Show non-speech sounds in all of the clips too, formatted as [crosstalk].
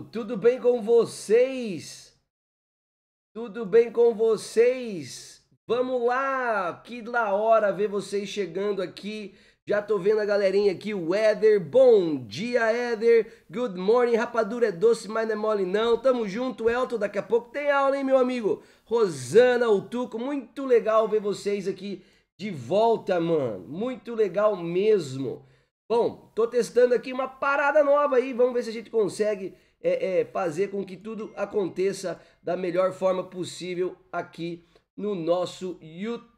tudo bem com vocês? Tudo bem com vocês? Vamos lá, que da hora ver vocês chegando aqui. Já tô vendo a galerinha aqui, o Éder, bom dia Éder, good morning, rapadura é doce, mas não é mole não, tamo junto Elton, daqui a pouco tem aula, hein meu amigo? Rosana, o Tuco, muito legal ver vocês aqui de volta, mano, muito legal mesmo. Bom, tô testando aqui uma parada nova aí, vamos ver se a gente consegue é, é, fazer com que tudo aconteça da melhor forma possível aqui no nosso YouTube,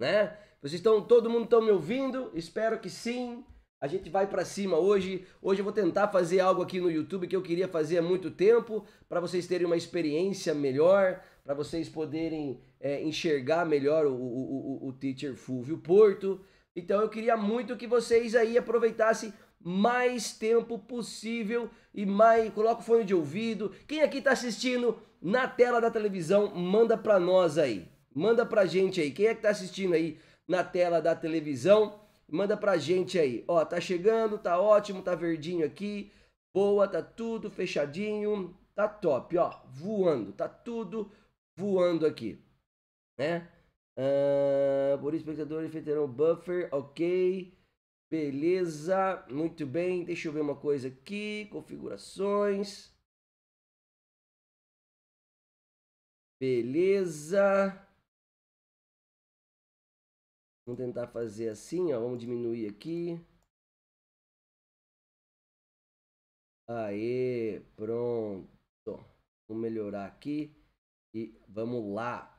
né? Vocês estão, todo mundo está me ouvindo? Espero que sim. A gente vai para cima hoje. Hoje eu vou tentar fazer algo aqui no YouTube que eu queria fazer há muito tempo, para vocês terem uma experiência melhor, para vocês poderem é, enxergar melhor o, o, o, o Teacher Fulvio Porto. Então eu queria muito que vocês aí aproveitassem mais tempo possível e mais coloca o fone de ouvido. Quem aqui está assistindo na tela da televisão, manda para nós aí. Manda pra gente aí. Quem é que está assistindo aí na tela da televisão? Manda pra gente aí. Ó, tá chegando, tá ótimo, tá verdinho aqui. Boa, tá tudo fechadinho. Tá top, ó. Voando, tá tudo voando aqui. Né? Uh, ah, por espectador efetuarão buffer, ok. Beleza, muito bem. Deixa eu ver uma coisa aqui. Configurações. Beleza. Vamos tentar fazer assim, ó. Vamos diminuir aqui. Aê, pronto. Vamos melhorar aqui. E vamos lá.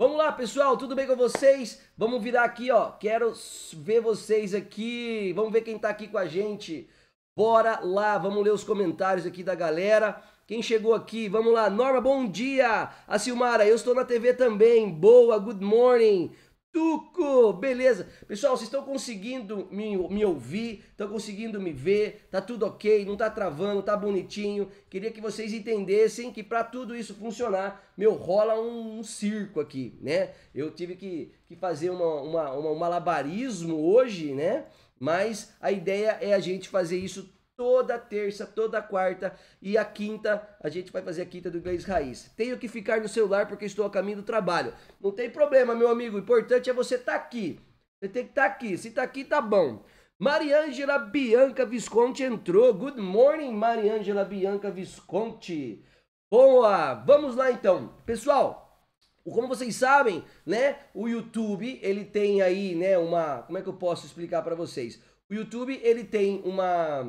Vamos lá, pessoal, tudo bem com vocês? Vamos virar aqui, ó. Quero ver vocês aqui. Vamos ver quem tá aqui com a gente. Bora lá, vamos ler os comentários aqui da galera. Quem chegou aqui? Vamos lá. Norma, bom dia. A Silmara, eu estou na TV também. Boa, good morning. Tuco, beleza? Pessoal, vocês estão conseguindo me, me ouvir? Estão conseguindo me ver? Tá tudo ok? Não tá travando? Tá bonitinho? Queria que vocês entendessem que para tudo isso funcionar, meu, rola um, um, circo aqui, né? Eu tive que, que fazer uma, uma, uma, um malabarismo hoje, né? Mas a ideia é a gente fazer isso toda terça, toda quarta e a quinta, a gente vai fazer a quinta do inglês raiz. Tenho que ficar no celular porque estou a caminho do trabalho. Não tem problema, meu amigo, o importante é você estar tá aqui. Você tem que estar tá aqui, se está aqui tá bom. Mariângela Bianca Visconti entrou. Good morning, Mariângela Bianca Visconti. Boa, vamos lá então. Pessoal, como vocês sabem, né, o YouTube, ele tem aí, né, uma, como é que eu posso explicar para vocês? O YouTube, ele tem uma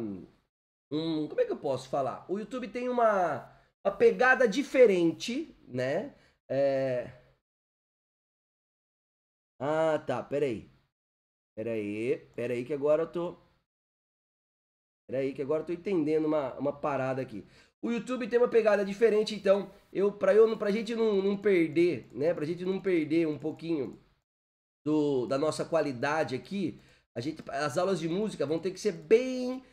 um. Como é que eu posso falar? O YouTube tem uma, uma pegada diferente, né? É... Ah, tá, peraí. Peraí, peraí que agora eu tô. Peraí que agora eu tô entendendo uma, uma parada aqui. O YouTube tem uma pegada diferente, então, eu pra, eu, pra gente não, não perder, né? Pra gente não perder um pouquinho do, da nossa qualidade aqui, a gente, as aulas de música vão ter que ser bem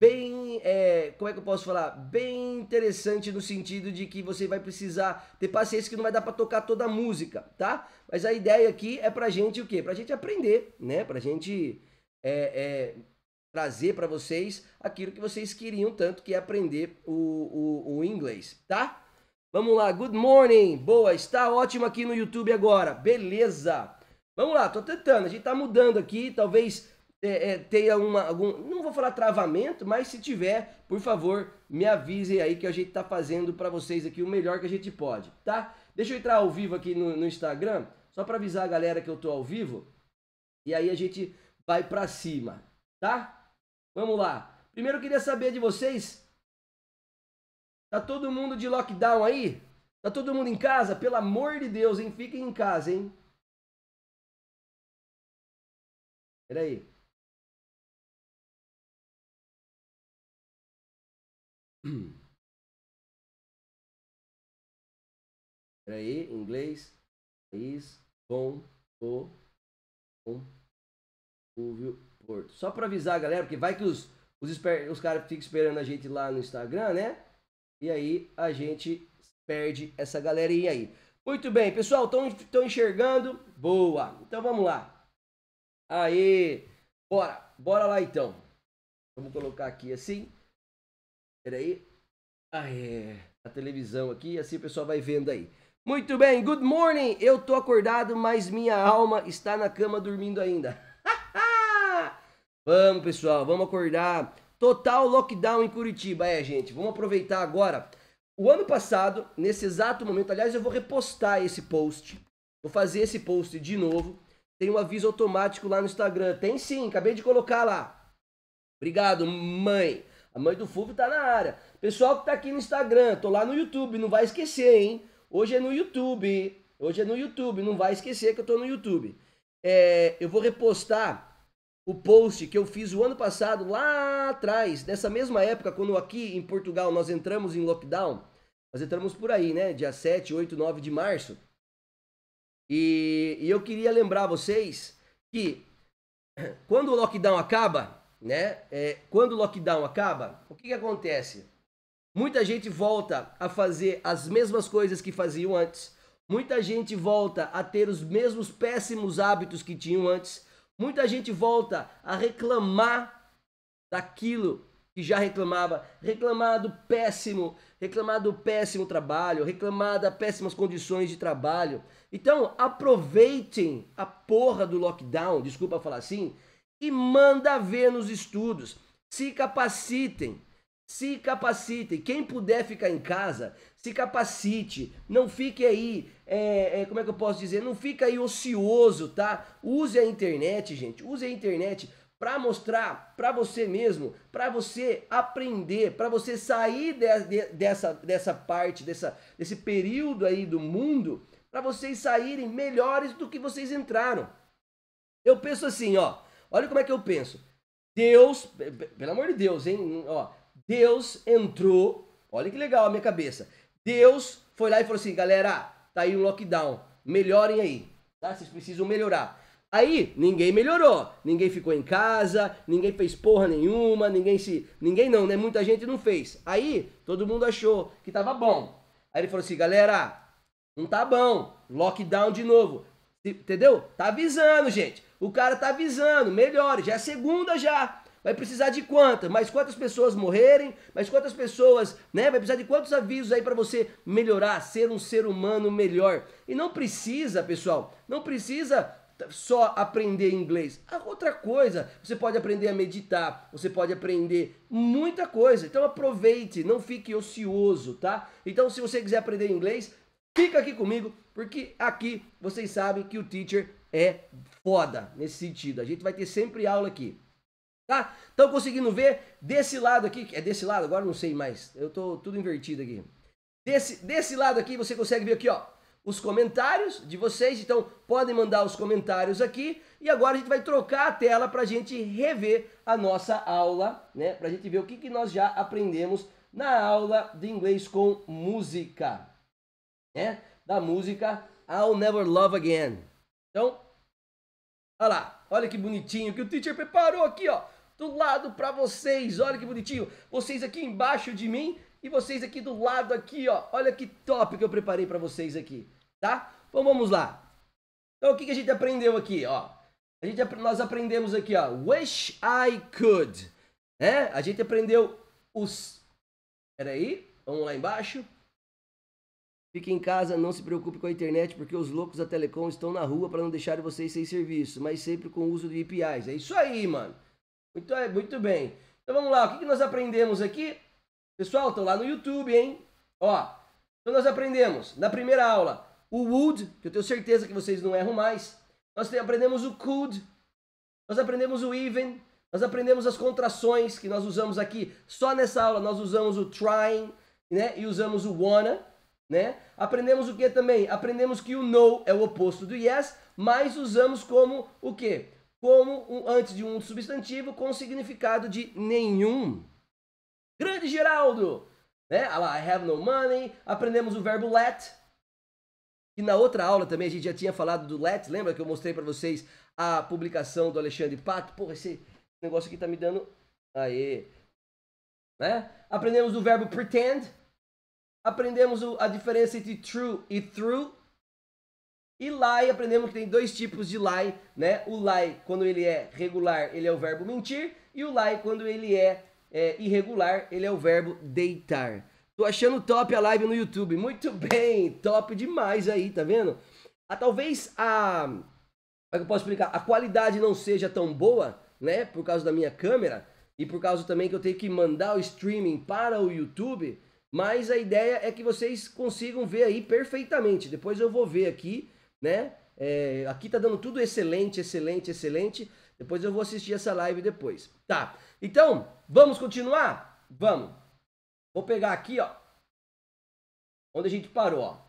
bem, é, como é que eu posso falar? Bem interessante no sentido de que você vai precisar ter paciência que não vai dar para tocar toda a música, tá? Mas a ideia aqui é pra gente o quê? Pra gente aprender, né? Pra gente é, é, trazer para vocês aquilo que vocês queriam tanto, que é aprender o, o, o inglês, tá? Vamos lá, good morning, boa, está ótimo aqui no YouTube agora, beleza? Vamos lá, tô tentando, a gente tá mudando aqui, talvez é, é, tenha uma, algum, não vou falar travamento, mas se tiver, por favor, me avisem aí que a gente tá fazendo para vocês aqui o melhor que a gente pode, tá? Deixa eu entrar ao vivo aqui no, no Instagram, só para avisar a galera que eu tô ao vivo, e aí a gente vai para cima, tá? Vamos lá. Primeiro eu queria saber de vocês, tá todo mundo de lockdown aí? Tá todo mundo em casa? Pelo amor de Deus, hein? Fiquem em casa, hein? Peraí. Peraí, inglês. País, bom, o, bom, Silvio Porto. Só para avisar, galera, porque vai que os, os, os caras ficam esperando a gente lá no Instagram, né? E aí a gente perde essa galerinha aí. Muito bem, pessoal, estão enxergando? Boa! Então vamos lá. Aí, bora, bora lá então. Vamos colocar aqui assim. Peraí. Ah, é. A televisão aqui, assim o pessoal vai vendo aí. Muito bem, good morning! Eu tô acordado, mas minha alma está na cama dormindo ainda. [laughs] vamos, pessoal, vamos acordar. Total lockdown em Curitiba, é, gente. Vamos aproveitar agora. O ano passado, nesse exato momento, aliás, eu vou repostar esse post. Vou fazer esse post de novo. Tem um aviso automático lá no Instagram. Tem sim, acabei de colocar lá. Obrigado, mãe. A mãe do Fulvio tá na área. Pessoal que tá aqui no Instagram, tô lá no YouTube, não vai esquecer, hein? Hoje é no YouTube. Hoje é no YouTube, não vai esquecer que eu tô no YouTube. É, eu vou repostar o post que eu fiz o ano passado, lá atrás, nessa mesma época, quando aqui em Portugal nós entramos em lockdown. Nós entramos por aí, né? Dia 7, 8, 9 de março. E, e eu queria lembrar vocês que [clears throat] quando o lockdown acaba, né? É, quando o lockdown acaba, o que, que acontece? Muita gente volta a fazer as mesmas coisas que faziam antes. Muita gente volta a ter os mesmos péssimos hábitos que tinham antes. Muita gente volta a reclamar daquilo que já reclamava, reclamar do péssimo, reclamar do péssimo trabalho, reclamar das péssimas condições de trabalho. Então, aproveitem a porra do lockdown, desculpa falar assim, e manda ver nos estudos. Se capacitem. Se capacitem. Quem puder ficar em casa, se capacite. Não fique aí, é, é, como é que eu posso dizer? Não fique aí ocioso, tá? Use a internet, gente. Use a internet para mostrar para você mesmo, para você aprender, para você sair de, de, dessa, dessa parte, dessa, desse período aí do mundo, para vocês saírem melhores do que vocês entraram. Eu penso assim, ó. Olha como é que eu penso. Deus, pelo amor de Deus, hein? Ó, Deus entrou. Olha que legal a minha cabeça. Deus foi lá e falou assim, galera, tá aí um lockdown, melhorem aí, tá? Vocês precisam melhorar. Aí ninguém melhorou, ninguém ficou em casa, ninguém fez porra nenhuma, ninguém se, ninguém não, né? Muita gente não fez. Aí todo mundo achou que tava bom. Aí ele falou assim, galera, não tá bom, lockdown de novo, entendeu? Tá avisando, gente. O cara tá avisando, melhore, já é segunda já. Vai precisar de quantas? Mais quantas pessoas morrerem? Mais quantas pessoas, né? Vai precisar de quantos avisos aí para você melhorar, ser um ser humano melhor. E não precisa, pessoal, não precisa só aprender inglês. A outra coisa, você pode aprender a meditar, você pode aprender muita coisa. Então aproveite, não fique ocioso, tá? Então se você quiser aprender inglês, fica aqui comigo, porque aqui vocês sabem que o teacher é foda nesse sentido. A gente vai ter sempre aula aqui. Tá? Estão conseguindo ver? Desse lado aqui, é desse lado, agora não sei mais. Eu tô tudo invertido aqui. Desse, desse lado aqui você consegue ver aqui, ó, os comentários de vocês. Então podem mandar os comentários aqui. E agora a gente vai trocar a tela para a gente rever a nossa aula, né? Para a gente ver o que, que nós já aprendemos na aula de inglês com música, né? Da música I'll Never Love Again. Então, olha lá, olha que bonitinho que o teacher preparou aqui, ó, do lado para vocês. Olha que bonitinho. Vocês aqui embaixo de mim e vocês aqui do lado aqui, ó. Olha que top que eu preparei para vocês aqui, tá? Então vamos lá. Então o que, que a gente aprendeu aqui, ó? A gente, nós aprendemos aqui, ó, wish I could, né? A gente aprendeu os... Peraí, vamos lá embaixo. Fique em casa, não se preocupe com a internet, porque os loucos da Telecom estão na rua para não deixar vocês sem serviço, mas sempre com o uso de APIs. É isso aí, mano. Muito, é, muito bem. Então vamos lá, o que nós aprendemos aqui? Pessoal, estão lá no YouTube, hein? Ó, então nós aprendemos na primeira aula o would, que eu tenho certeza que vocês não erram mais. Nós aprendemos o could, nós aprendemos o even, nós aprendemos as contrações que nós usamos aqui. Só nessa aula nós usamos o trying né? e usamos o wanna né? Aprendemos o que também? Aprendemos que o no é o oposto do yes, mas usamos como o que? Como um, antes de um substantivo com significado de nenhum. Grande Geraldo! Né? Ah lá, I have no money. Aprendemos o verbo let. E na outra aula também a gente já tinha falado do let. Lembra que eu mostrei para vocês a publicação do Alexandre Pato? Porra, esse negócio aqui tá me dando... Aê! Né? Aprendemos o verbo pretend aprendemos a diferença entre true e true. E lie, aprendemos que tem dois tipos de lie, né? O lie, quando ele é regular, ele é o verbo mentir. E o lie, quando ele é, é irregular, ele é o verbo deitar. Tô achando top a live no YouTube. Muito [laughs] bem, top demais aí, tá vendo? a talvez a... Como é que eu posso explicar? A qualidade não seja tão boa, né? Por causa da minha câmera e por causa também que eu tenho que mandar o streaming para o YouTube mas a ideia é que vocês consigam ver aí perfeitamente. Depois eu vou ver aqui, né? É, aqui tá dando tudo excelente, excelente, excelente. Depois eu vou assistir essa live depois. Tá, então, vamos continuar? Vamos. Vou pegar aqui, ó. Onde a gente parou, ó.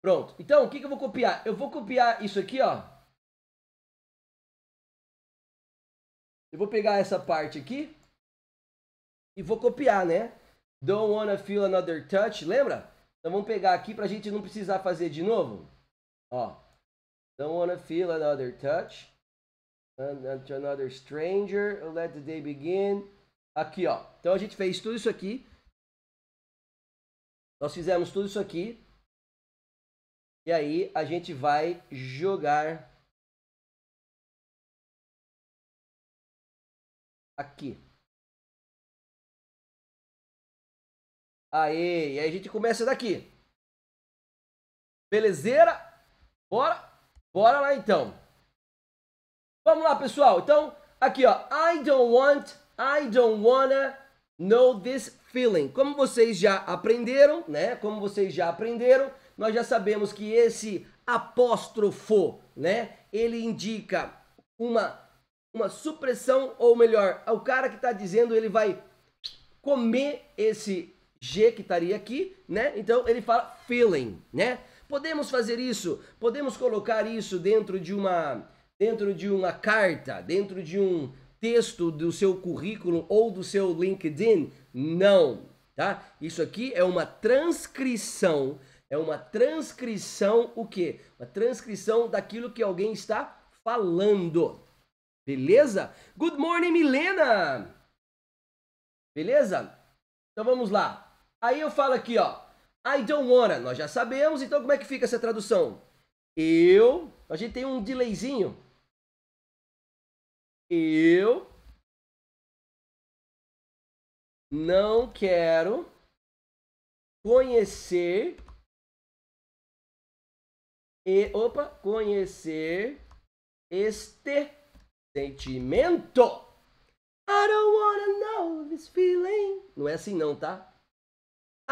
Pronto. Então, o que, que eu vou copiar? Eu vou copiar isso aqui, ó. Eu vou pegar essa parte aqui e vou copiar, né? Don't Wanna Feel Another Touch, lembra? Então vamos pegar aqui pra gente não precisar fazer de novo. Ó. Don't Wanna Feel Another Touch. And to another stranger, let the day begin. Aqui, ó. Então a gente fez tudo isso aqui. Nós fizemos tudo isso aqui. E aí a gente vai jogar aqui. Aê, e aí a gente começa daqui. Belezeira? Bora? Bora lá então. Vamos lá, pessoal. Então, aqui ó, I don't want, I don't wanna know this feeling. Como vocês já aprenderam, né? Como vocês já aprenderam, nós já sabemos que esse apóstrofo, né? Ele indica uma uma supressão ou melhor, o cara que está dizendo ele vai comer esse G que estaria aqui, né? Então ele fala feeling, né? Podemos fazer isso, podemos colocar isso dentro de uma dentro de uma carta, dentro de um texto do seu currículo ou do seu LinkedIn? Não, tá? Isso aqui é uma transcrição, é uma transcrição o quê? Uma transcrição daquilo que alguém está falando. Beleza? Good morning, Milena. Beleza? Então vamos lá. Aí eu falo aqui, ó. I don't wanna. Nós já sabemos, então como é que fica essa tradução? Eu. A gente tem um delayzinho. Eu. Não quero conhecer e opa, conhecer este sentimento. I don't wanna know this feeling. Não é assim não, tá?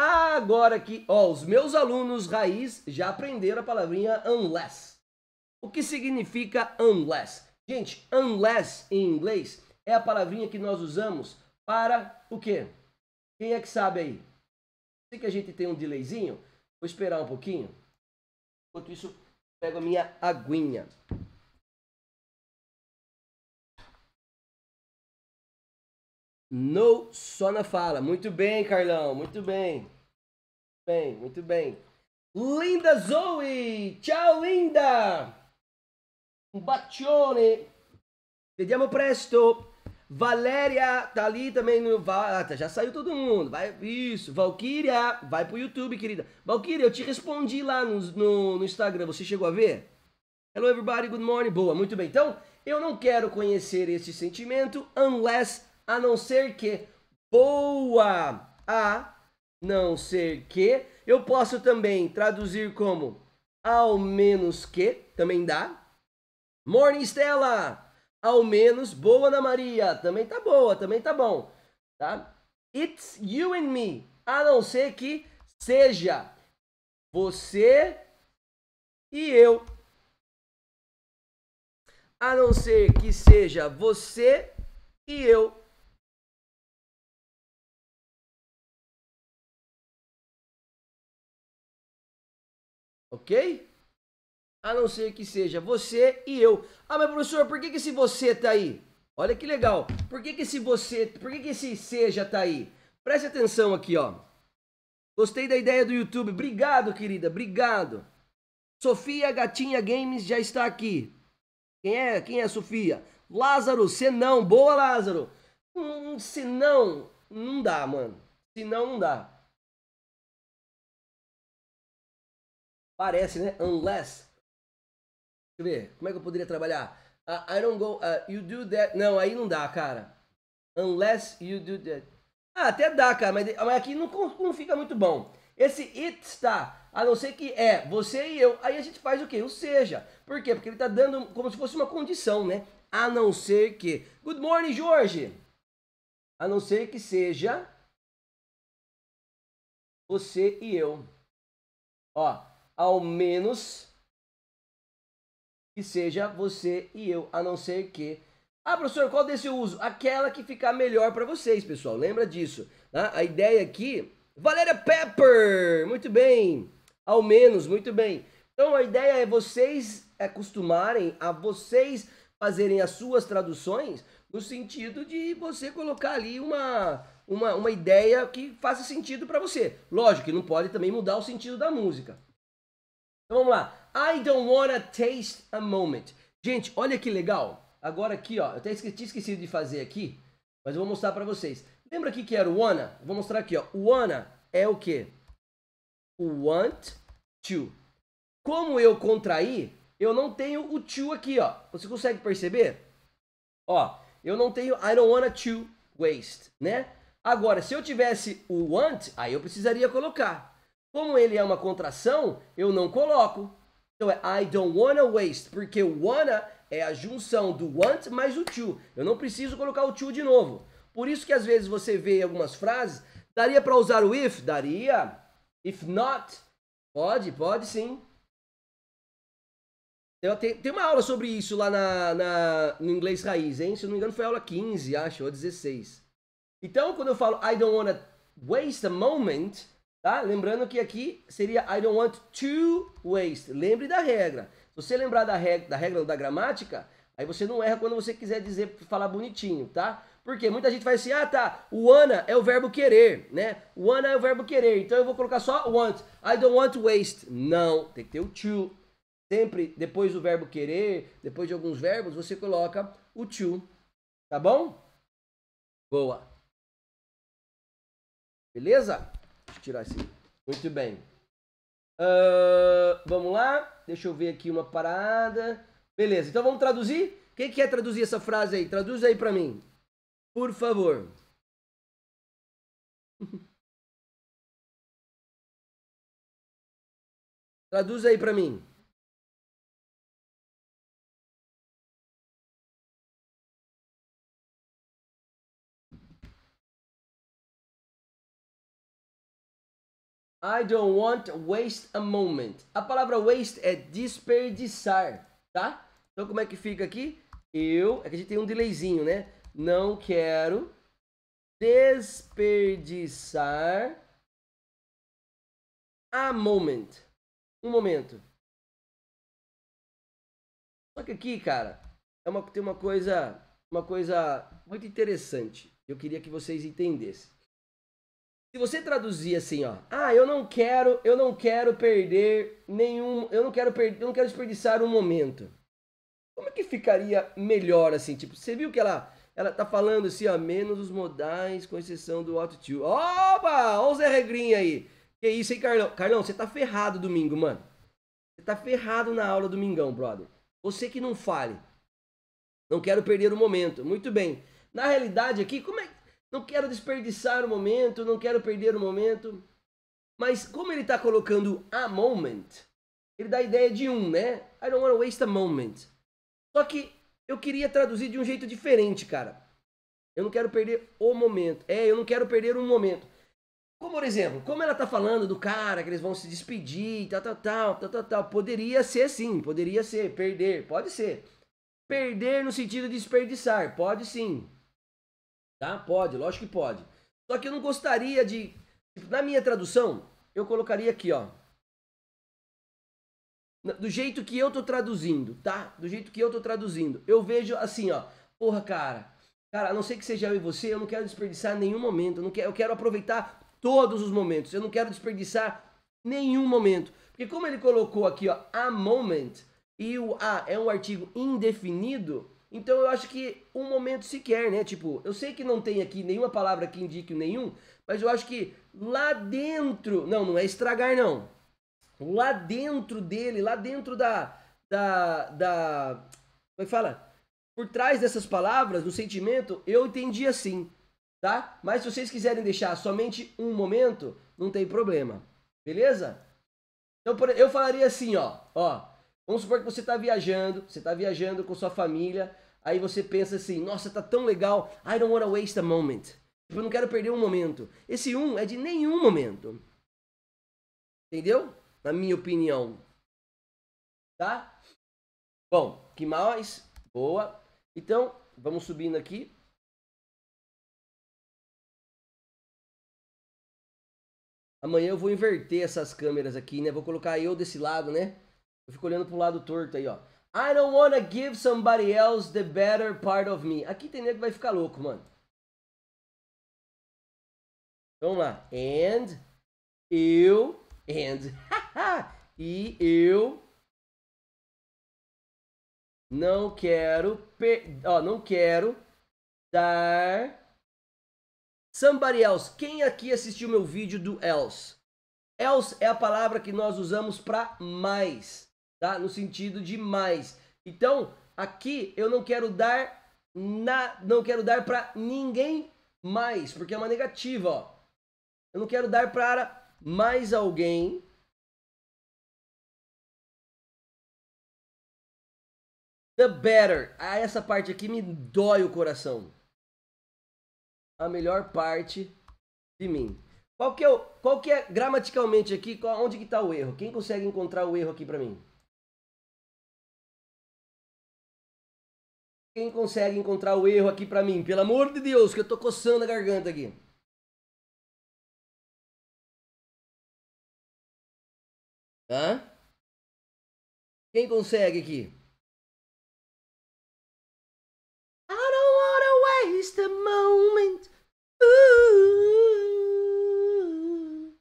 Agora que, ó, os meus alunos raiz já aprenderam a palavrinha unless. O que significa unless? Gente, unless em inglês é a palavrinha que nós usamos para o quê? Quem é que sabe aí? Sei que a gente tem um delayzinho. Vou esperar um pouquinho. Enquanto isso, pego a minha aguinha. No só na fala. Muito bem, Carlão. Muito bem. Bem, muito bem. Linda Zoe! tchau, linda! Um bacione! Vediamo presto! Valéria tá ali também no. Ah, tá, já saiu todo mundo. Vai, isso. Valkyria, vai pro YouTube, querida. Valkyria, eu te respondi lá no, no, no, Instagram. Você chegou a ver? Hello, everybody. Good morning. Boa, muito bem. Então, eu não quero conhecer esse sentimento unless a não ser que. Boa! A não ser que. Eu posso também traduzir como ao menos que, também dá. Morning Stella, ao menos boa Ana Maria, também tá boa, também tá bom, tá? It's you and me, a não ser que seja você e eu. A não ser que seja você e eu. Ok? A não ser que seja você e eu. Ah, mas professor, por que, que esse você tá aí? Olha que legal. Por que, que esse você, por que, que esse seja tá aí? Preste atenção aqui, ó. Gostei da ideia do YouTube. Obrigado, querida. Obrigado. Sofia Gatinha Games já está aqui. Quem é? Quem é Sofia? Lázaro, senão. Boa, Lázaro. Hum, senão, não dá, mano. Senão, não dá. Parece, né? Unless. Deixa eu ver. Como é que eu poderia trabalhar? Uh, I don't go. Uh, you do that. Não, aí não dá, cara. Unless you do that. Ah, até dá, cara, mas, mas aqui não, não fica muito bom. Esse it está, a não ser que é você e eu, aí a gente faz o quê? O seja. Por quê? Porque ele está dando como se fosse uma condição, né? A não ser que. Good morning, Jorge! A não ser que seja você e eu. Ó, ao menos que seja você e eu, a não ser que. Ah, professor, qual desse eu uso? Aquela que ficar melhor para vocês, pessoal. Lembra disso, tá? A ideia aqui, Valéria Pepper, muito bem. Ao menos, muito bem. Então a ideia é vocês acostumarem a vocês fazerem as suas traduções no sentido de você colocar ali uma uma, uma ideia que faça sentido para você. Lógico que não pode também mudar o sentido da música, então vamos lá. I don't wanna taste a moment. Gente, olha que legal. Agora aqui, ó. Eu até esqueci, tinha esquecido de fazer aqui, mas eu vou mostrar para vocês. Lembra aqui que era o wanna? Vou mostrar aqui, ó. O wanna é o quê? O want to. Como eu contraí, eu não tenho o to aqui, ó. Você consegue perceber? Ó, eu não tenho I don't wanna to waste, né? Agora, se eu tivesse o want, aí eu precisaria colocar. Como ele é uma contração, eu não coloco. Então é I don't wanna waste, porque o wanna é a junção do want mais o to. Eu não preciso colocar o to de novo. Por isso que às vezes você vê algumas frases, daria para usar o if? Daria. If not, pode, pode sim. Eu tenho, tem uma aula sobre isso lá na, na, no inglês raiz, hein? Se eu não me engano foi aula 15, acho, ou 16. Então, quando eu falo I don't wanna waste a moment, Tá? Lembrando que aqui seria I don't want to waste. Lembre da regra. Se você lembrar da regra, da regra ou da gramática, aí você não erra quando você quiser dizer, falar bonitinho, tá? Porque muita gente faz assim, ah tá, o wanna é o verbo querer, né? o Wanna é o verbo querer, então eu vou colocar só want. I don't want to waste. Não, tem que ter o to. Sempre depois do verbo querer, depois de alguns verbos, você coloca o to. Tá bom? Boa. Beleza? tirar esse. Muito bem. Uh, vamos lá. Deixa eu ver aqui uma parada. Beleza, então vamos traduzir? Quem quer traduzir essa frase aí? Traduz aí pra mim. Por favor. [laughs] Traduz aí pra mim. I don't want to waste a moment. A palavra waste é desperdiçar, tá? Então como é que fica aqui? Eu, é que a gente tem um delayzinho, né? Não quero desperdiçar a moment. Um momento. Só que aqui, cara, é uma, tem uma coisa, uma coisa muito interessante. Eu queria que vocês entendessem. Se você traduzir assim, ó, ah, eu não quero, eu não quero perder nenhum, eu não quero perder, eu não quero desperdiçar um momento. Como é que ficaria melhor assim? Tipo, você viu que ela ela tá falando assim, ó, menos os modais, com exceção do auto tio. Opa! Olha o Regrinha aí. Que isso, hein, Carlão? Carlão, você tá ferrado domingo, mano. Você tá ferrado na aula domingão, brother. Você que não fale. Não quero perder o momento. Muito bem. Na realidade aqui, como é que não quero desperdiçar o momento, não quero perder o momento. Mas como ele está colocando a moment, ele dá a ideia de um, né? I don't want to waste a moment. Só que eu queria traduzir de um jeito diferente, cara. Eu não quero perder o momento. É, eu não quero perder um momento. Como, por exemplo, como ela tá falando do cara, que eles vão se despedir, tal, tal, tal, tal, tal, tal. Poderia ser sim, poderia ser. Perder, pode ser. Perder no sentido de desperdiçar, pode sim. Tá? Pode, lógico que pode. Só que eu não gostaria de. Tipo, na minha tradução, eu colocaria aqui, ó. Do jeito que eu tô traduzindo, tá? Do jeito que eu tô traduzindo. Eu vejo assim, ó. Porra, cara. Cara, a não ser que seja eu e você, eu não quero desperdiçar nenhum momento. Eu, não quero, eu quero aproveitar todos os momentos. Eu não quero desperdiçar nenhum momento. Porque como ele colocou aqui, ó, a moment, e o a é um artigo indefinido, então eu acho que um momento sequer, né? Tipo, eu sei que não tem aqui nenhuma palavra que indique nenhum, mas eu acho que lá dentro, não, não é estragar não. Lá dentro dele, lá dentro da da da como é que fala? Por trás dessas palavras, do sentimento, eu entendi assim, tá? Mas se vocês quiserem deixar somente um momento, não tem problema. Beleza? Então eu falaria assim, ó, ó, Vamos supor que você está viajando, você está viajando com sua família, aí você pensa assim, nossa, tá tão legal, I don't want to waste a moment. Tipo, eu não quero perder um momento. Esse um é de nenhum momento. Entendeu? Na minha opinião. Tá? Bom, que mais? Boa. Então, vamos subindo aqui. Amanhã eu vou inverter essas câmeras aqui, né? Vou colocar eu desse lado, né? Eu fico olhando pro lado torto aí, ó. I don't wanna give somebody else the better part of me. Aqui tem nego que vai ficar louco, mano. Vamos lá. And eu and [laughs] e eu não quero ó, oh, não quero dar somebody else. Quem aqui assistiu meu vídeo do else? Else é a palavra que nós usamos para mais tá? No sentido de mais. Então, aqui eu não quero dar na, não quero dar para ninguém mais, porque é uma negativa, ó. Eu não quero dar para mais alguém. The better. Ah, essa parte aqui me dói o coração. A melhor parte de mim. Qual que é, qual que é gramaticalmente aqui, qual, onde que tá o erro? Quem consegue encontrar o erro aqui para mim? Quem consegue encontrar o erro aqui para mim? Pelo amor de Deus, que eu tô coçando a garganta aqui. Hã? Quem consegue aqui? I don't wanna waste a moment. Ooh,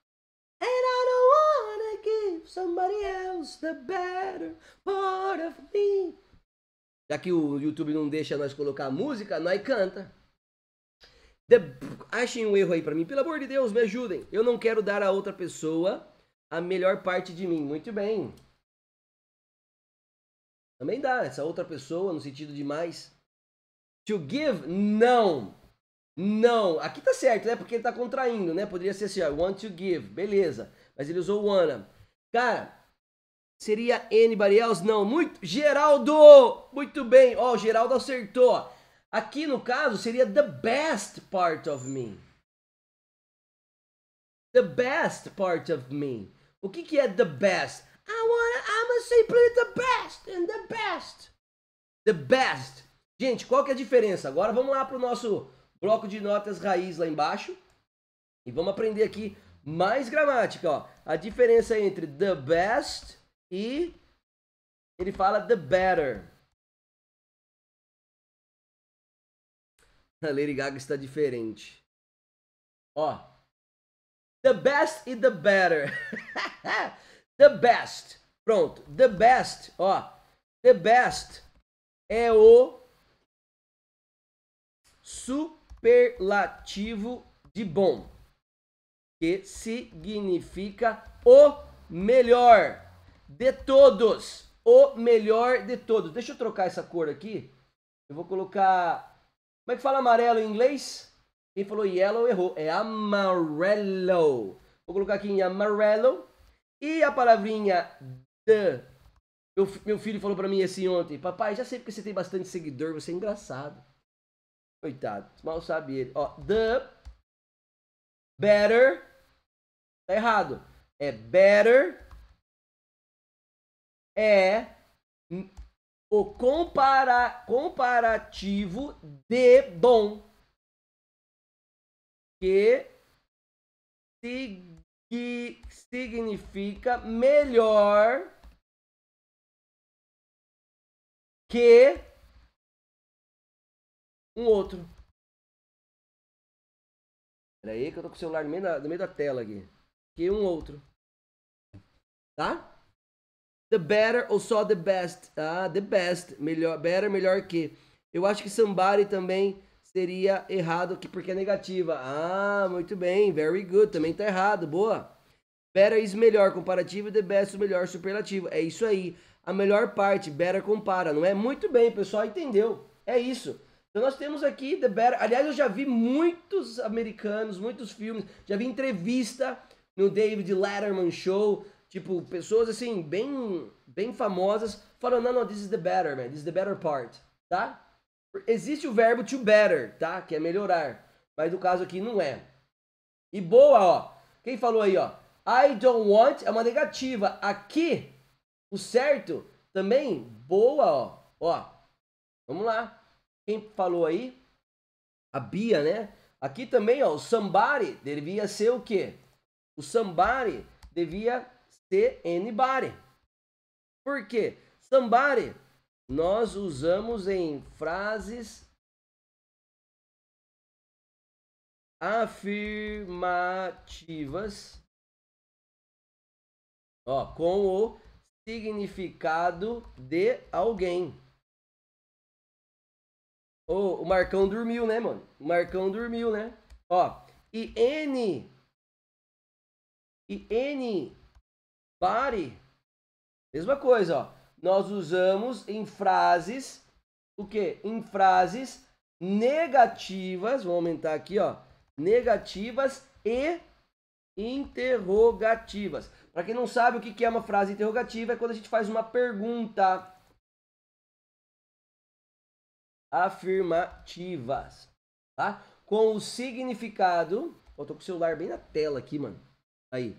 and I don't wanna give somebody else the better part of me. Já que o YouTube não deixa nós colocar música, nós canta. De... Achem um erro aí para mim. Pelo amor de Deus, me ajudem. Eu não quero dar a outra pessoa a melhor parte de mim. Muito bem. Também dá. Essa outra pessoa, no sentido de mais. To give? Não. Não. Aqui tá certo, né? Porque ele tá contraindo, né? Poderia ser assim, ó. Want to give. Beleza. Mas ele usou wanna. Cara, Seria anybody else? Não, muito. Geraldo! Muito bem, ó, oh, o Geraldo acertou. Aqui no caso seria the best part of me. The best part of me. O que, que é the best? I wanna, I'm simply the best and the best. The best. Gente, qual que é a diferença? Agora vamos lá pro nosso bloco de notas raiz lá embaixo. E vamos aprender aqui mais gramática, ó. A diferença entre the best e ele fala the better. A Lady Gaga está diferente. Ó. The best e the better. [laughs] the best. Pronto. The best, ó. The best é o superlativo de bom, que significa o melhor de todos. O melhor de todos. Deixa eu trocar essa cor aqui. Eu vou colocar... Como é que fala amarelo em inglês? Quem falou yellow errou. É amarelo. Vou colocar aqui em amarelo. E a palavrinha the. Meu, meu filho falou para mim assim ontem. Papai, já sei porque você tem bastante seguidor. Você é engraçado. Coitado. Mal sabe ele. Ó, the better. Tá errado. É better é o compara, comparativo de bom que sig, significa melhor que um outro. Peraí, aí que eu tô com o celular no meio da, no meio da tela aqui. Que um outro. Tá? The better ou só the best? Ah, the best. Melhor, better, melhor que. Eu acho que somebody também seria errado aqui porque é negativa. Ah, muito bem. Very good. Também tá errado. Boa. Better is melhor comparativo, the best melhor superlativo. É isso aí. A melhor parte, better compara, não é? Muito bem, pessoal, entendeu? É isso. Então nós temos aqui the better. Aliás, eu já vi muitos americanos, muitos filmes, já vi entrevista no David Letterman Show, Tipo, pessoas assim, bem, bem famosas, falando, não, não, this is the better, man, this is the better part, tá? Existe o verbo to better, tá? Que é melhorar. Mas no caso aqui não é. E boa, ó. Quem falou aí, ó? I don't want é uma negativa. Aqui, o certo também, boa, ó. Ó, vamos lá. Quem falou aí? A Bia, né? Aqui também, ó, o somebody devia ser o quê? O somebody devia ser anybody. Por quê? Somebody nós usamos em frases afirmativas ó, com o significado de alguém. Oh, o Marcão dormiu, né, mano? O Marcão dormiu, né? Ó, e N e N Pare. Mesma coisa, ó. Nós usamos em frases o quê? Em frases negativas, vou aumentar aqui, ó, negativas e interrogativas. Para quem não sabe o que é uma frase interrogativa, é quando a gente faz uma pergunta. Afirmativas, tá? Com o significado. Eu tô com o celular bem na tela aqui, mano. Aí.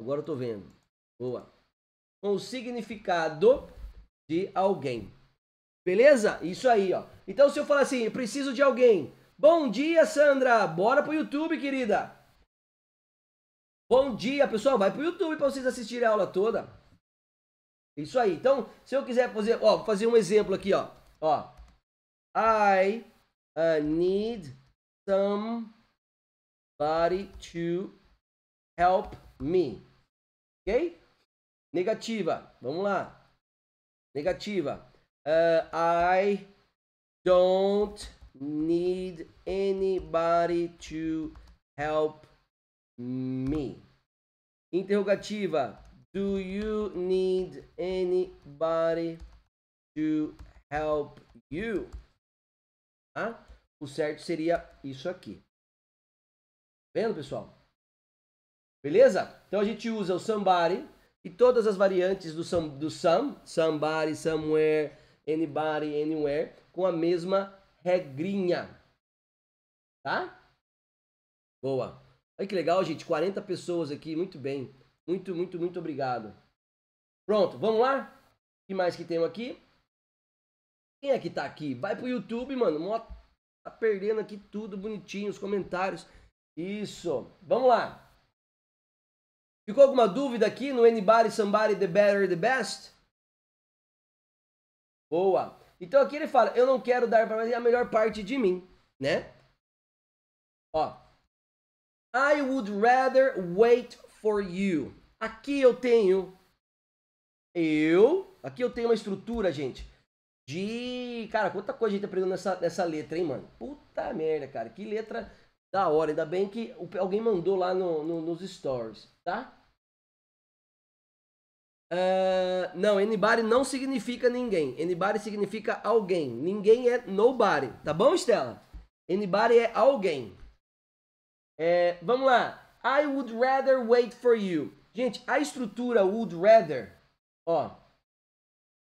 Agora eu tô vendo. Boa. Com o significado de alguém. Beleza? Isso aí, ó. Então, se eu falar assim, preciso de alguém. Bom dia, Sandra. Bora pro YouTube, querida. Bom dia, pessoal. Vai pro YouTube para vocês assistirem a aula toda. Isso aí. Então, se eu quiser fazer, ó, vou fazer um exemplo aqui, ó. Ó. I uh, need somebody to help me. OK? Negativa. Vamos lá. Negativa. Uh, I don't need anybody to help me. Interrogativa. Do you need anybody to help you? Tá? O certo seria isso aqui. Vendo, pessoal? Beleza? Então a gente usa o somebody e todas as variantes do, some, do some, somebody, somewhere, anybody, anywhere, com a mesma regrinha. Tá? Boa. Olha que legal, gente. 40 pessoas aqui. Muito bem. Muito, muito, muito obrigado. Pronto, vamos lá? O que mais que tem aqui? Quem é que tá aqui? Vai pro YouTube, mano. Tá perdendo aqui tudo bonitinho, os comentários. Isso. Vamos lá. Ficou alguma dúvida aqui no Anybody, Somebody, The Better, The Best? Boa. Então aqui ele fala, eu não quero dar para a melhor parte de mim, né? Ó. I would rather wait for you. Aqui eu tenho eu, aqui eu tenho uma estrutura, gente, de, cara, quanta coisa a gente aprendeu nessa, nessa letra, hein, mano? Puta merda, cara, que letra da hora. Ainda bem que alguém mandou lá no, no nos stories tá? Uh, não, anybody não significa ninguém. Anybody significa alguém. Ninguém é nobody. Tá bom, Estela? Anybody é alguém. É, vamos lá. I would rather wait for you. Gente, a estrutura would rather, ó.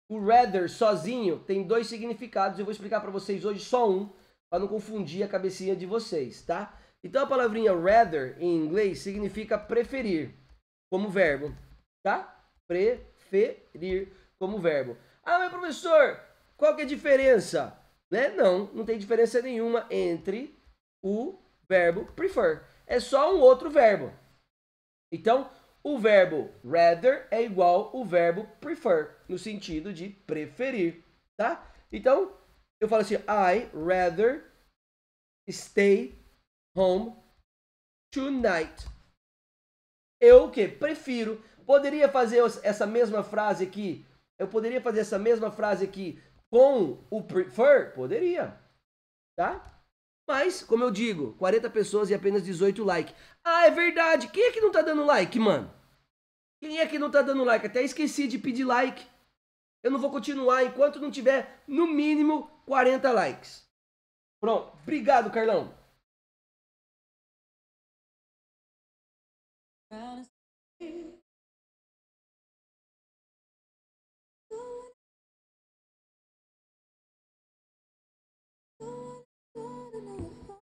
O rather sozinho tem dois significados. Eu vou explicar para vocês hoje só um, para não confundir a cabecinha de vocês, tá? Então a palavrinha rather em inglês significa preferir como verbo, tá? Preferir como verbo. Ah, mas professor, qual que é a diferença? Né? Não, não tem diferença nenhuma entre o verbo prefer. É só um outro verbo. Então, o verbo rather é igual o verbo prefer, no sentido de preferir, tá? Então, eu falo assim, I rather stay home tonight. Eu o que? Prefiro. Poderia fazer essa mesma frase aqui. Eu poderia fazer essa mesma frase aqui com o prefer? Poderia. Tá? Mas, como eu digo, 40 pessoas e apenas 18 likes. Ah, é verdade. Quem é que não tá dando like, mano? Quem é que não tá dando like? Até esqueci de pedir like. Eu não vou continuar enquanto não tiver, no mínimo, 40 likes. Pronto. Obrigado, Carlão.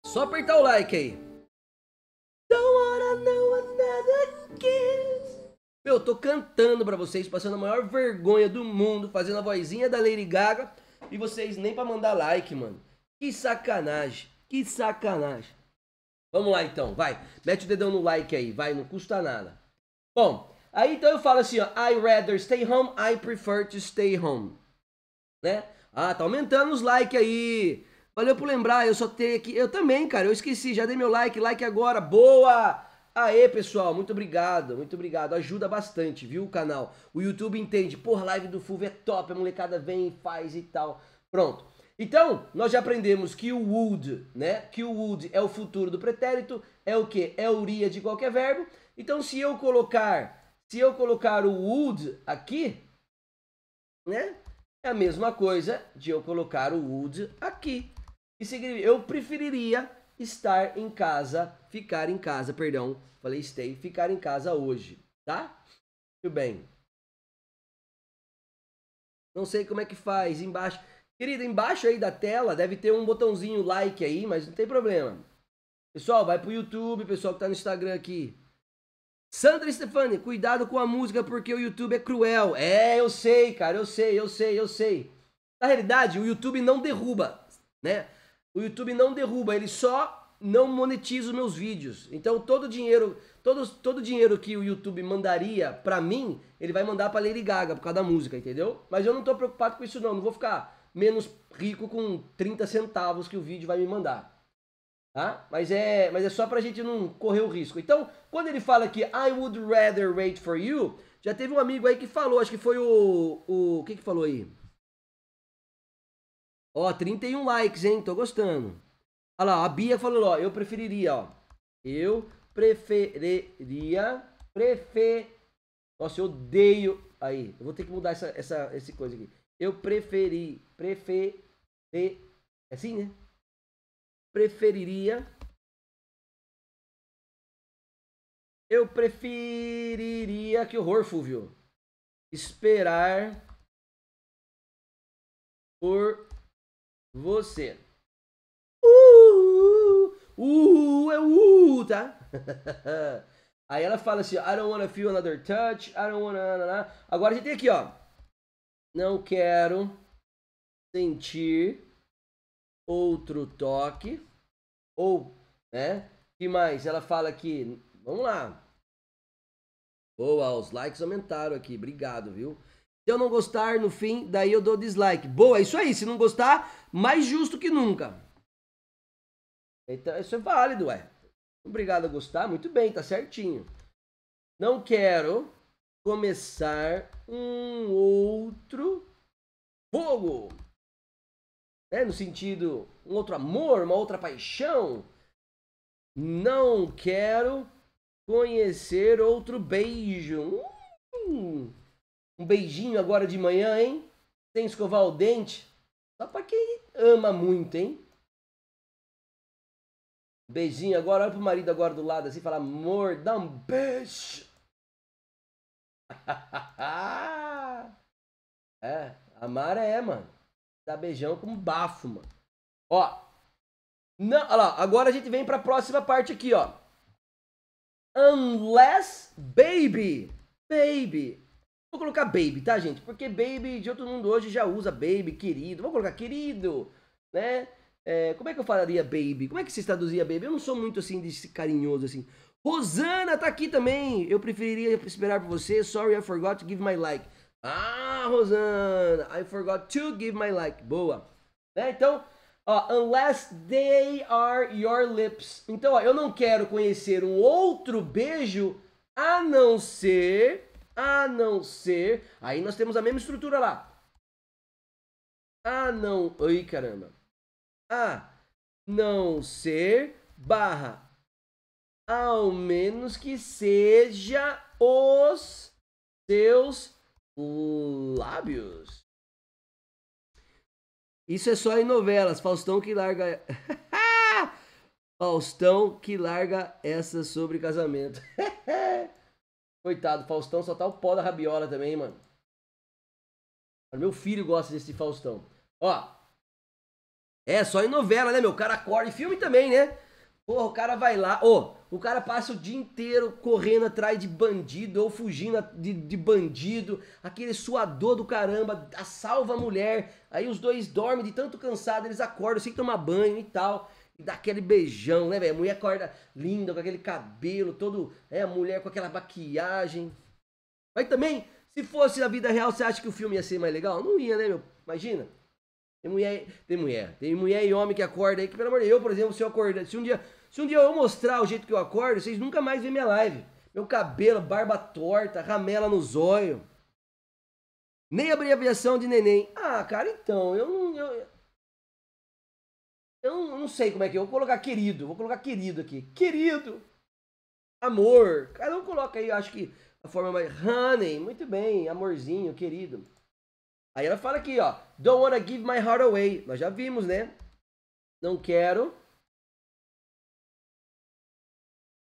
Só apertar o like aí. Meu, eu tô cantando pra vocês, passando a maior vergonha do mundo, fazendo a vozinha da Lady Gaga e vocês nem pra mandar like, mano. Que sacanagem, que sacanagem. Vamos lá então, vai. Mete o dedão no like aí, vai, não custa nada. Bom, aí então eu falo assim, ó, I rather stay home, I prefer to stay home. Né? Ah, tá aumentando os likes aí. Valeu por lembrar, eu só tenho aqui. Eu também, cara, eu esqueci, já dei meu like, like agora. Boa! Aê, pessoal, muito obrigado, muito obrigado. Ajuda bastante, viu, o canal. O YouTube entende, porra, live do Fulvio é top, a molecada vem e faz e tal. Pronto. Então, nós já aprendemos que o would, né? Que o would é o futuro do pretérito, é o que? É uria de qualquer verbo. Então, se eu colocar, se eu colocar o would aqui, né? É a mesma coisa de eu colocar o would aqui. e significa, eu preferiria estar em casa, ficar em casa, perdão, falei stay, ficar em casa hoje, tá? Muito bem. Não sei como é que faz embaixo querido embaixo aí da tela deve ter um botãozinho like aí, mas não tem problema. Pessoal, vai pro YouTube, pessoal que tá no Instagram aqui. Sandra Stefani, cuidado com a música porque o YouTube é cruel. É, eu sei, cara, eu sei, eu sei, eu sei. Na realidade, o YouTube não derruba, né? O YouTube não derruba, ele só não monetiza os meus vídeos. Então todo dinheiro, todo, todo dinheiro que o YouTube mandaria pra mim, ele vai mandar pra Lady Gaga por causa da música, entendeu? Mas eu não tô preocupado com isso não, não vou ficar menos rico com 30 centavos que o vídeo vai me mandar. Tá? Mas, é, mas é só pra gente não correr o risco. Então, quando ele fala que I would rather wait for you, já teve um amigo aí que falou, acho que foi o. O, que que falou aí? Ó, 31 likes, hein? Tô gostando. Olha lá, a Bia falou, ó, eu preferiria, ó. Eu preferiria. Prefer. Nossa, eu odeio. Aí, eu vou ter que mudar essa, essa, esse coisa aqui. Eu preferi, prefer, é assim, né? Preferiria. Eu preferiria que horror, Fúvio. Esperar por você. Uh, uh, uh, é uh, uh tá? [laughs] Aí ela fala assim, I don't wanna feel another touch, I don't wanna... Agora a gente tem aqui, ó. Não quero sentir outro toque. Ou, né? que mais? Ela fala aqui. Vamos lá. Boa, os likes aumentaram aqui. Obrigado, viu? Se eu não gostar, no fim, daí eu dou dislike. Boa, é isso aí. Se não gostar, mais justo que nunca. Então, isso é válido, é. Obrigado a gostar. Muito bem, tá certinho. Não quero começar um outro fogo. É, no sentido, um outro amor, uma outra paixão. Não quero conhecer outro beijo. Hum, um beijinho agora de manhã, hein? Sem escovar o dente. Só pra quem ama muito, hein? Beijinho agora, olha pro marido agora do lado assim e fala: amor, dá um beijo. [laughs] é, a Mara é, mano. Dá beijão com bafo, mano. Ó. Não, olha lá, agora a gente vem pra próxima parte aqui, ó. Unless baby. Baby. Vou colocar baby, tá, gente? Porque baby de outro mundo hoje já usa baby, querido. Vou colocar querido, né? É, como é que eu falaria baby? Como é que se traduzia baby? Eu não sou muito assim de carinhoso assim. Rosana tá aqui também. Eu preferiria esperar por você. Sorry, I forgot to give my like. Ah, Rosana, I forgot to give my like. Boa. Né? Então, ó, unless they are your lips. Então, ó, eu não quero conhecer um outro beijo a não ser, a não ser. Aí nós temos a mesma estrutura lá. A não, Oi, caramba. A não ser barra ao menos que seja os seus lábios. Isso é só em novelas. Faustão que larga. [laughs] Faustão que larga essa sobre casamento. [laughs] Coitado, Faustão só tá o pó da rabiola também, mano. Meu filho gosta desse Faustão. Ó. É só em novela, né, meu? O cara acorda. E filme também, né? Porra, o cara vai lá, ô, oh, o cara passa o dia inteiro correndo atrás de bandido ou fugindo de, de bandido, aquele suador do caramba, a salva a mulher, aí os dois dormem de tanto cansado, eles acordam sem tomar banho e tal e dá aquele beijão, né, velho? A mulher acorda linda, com aquele cabelo todo, é, a mulher com aquela maquiagem. Mas também, se fosse na vida real, você acha que o filme ia ser mais legal? Não ia, né, meu? Imagina. Tem mulher, tem mulher, tem mulher e homem que acorda aí, que pelo amor de Deus, eu, por exemplo, se eu acordar, se um dia se um dia eu mostrar o jeito que eu acordo, vocês nunca mais vêem minha live. Meu cabelo, barba torta, ramela no zóio. Nem a abreviação de neném. Ah, cara, então, eu não. Eu, eu não sei como é que é. Eu vou colocar querido. Vou colocar querido aqui. Querido. Amor. Cada um coloca aí, acho que a forma mais. Honey. Muito bem. Amorzinho, querido. Aí ela fala aqui, ó. Don't wanna give my heart away. Nós já vimos, né? Não quero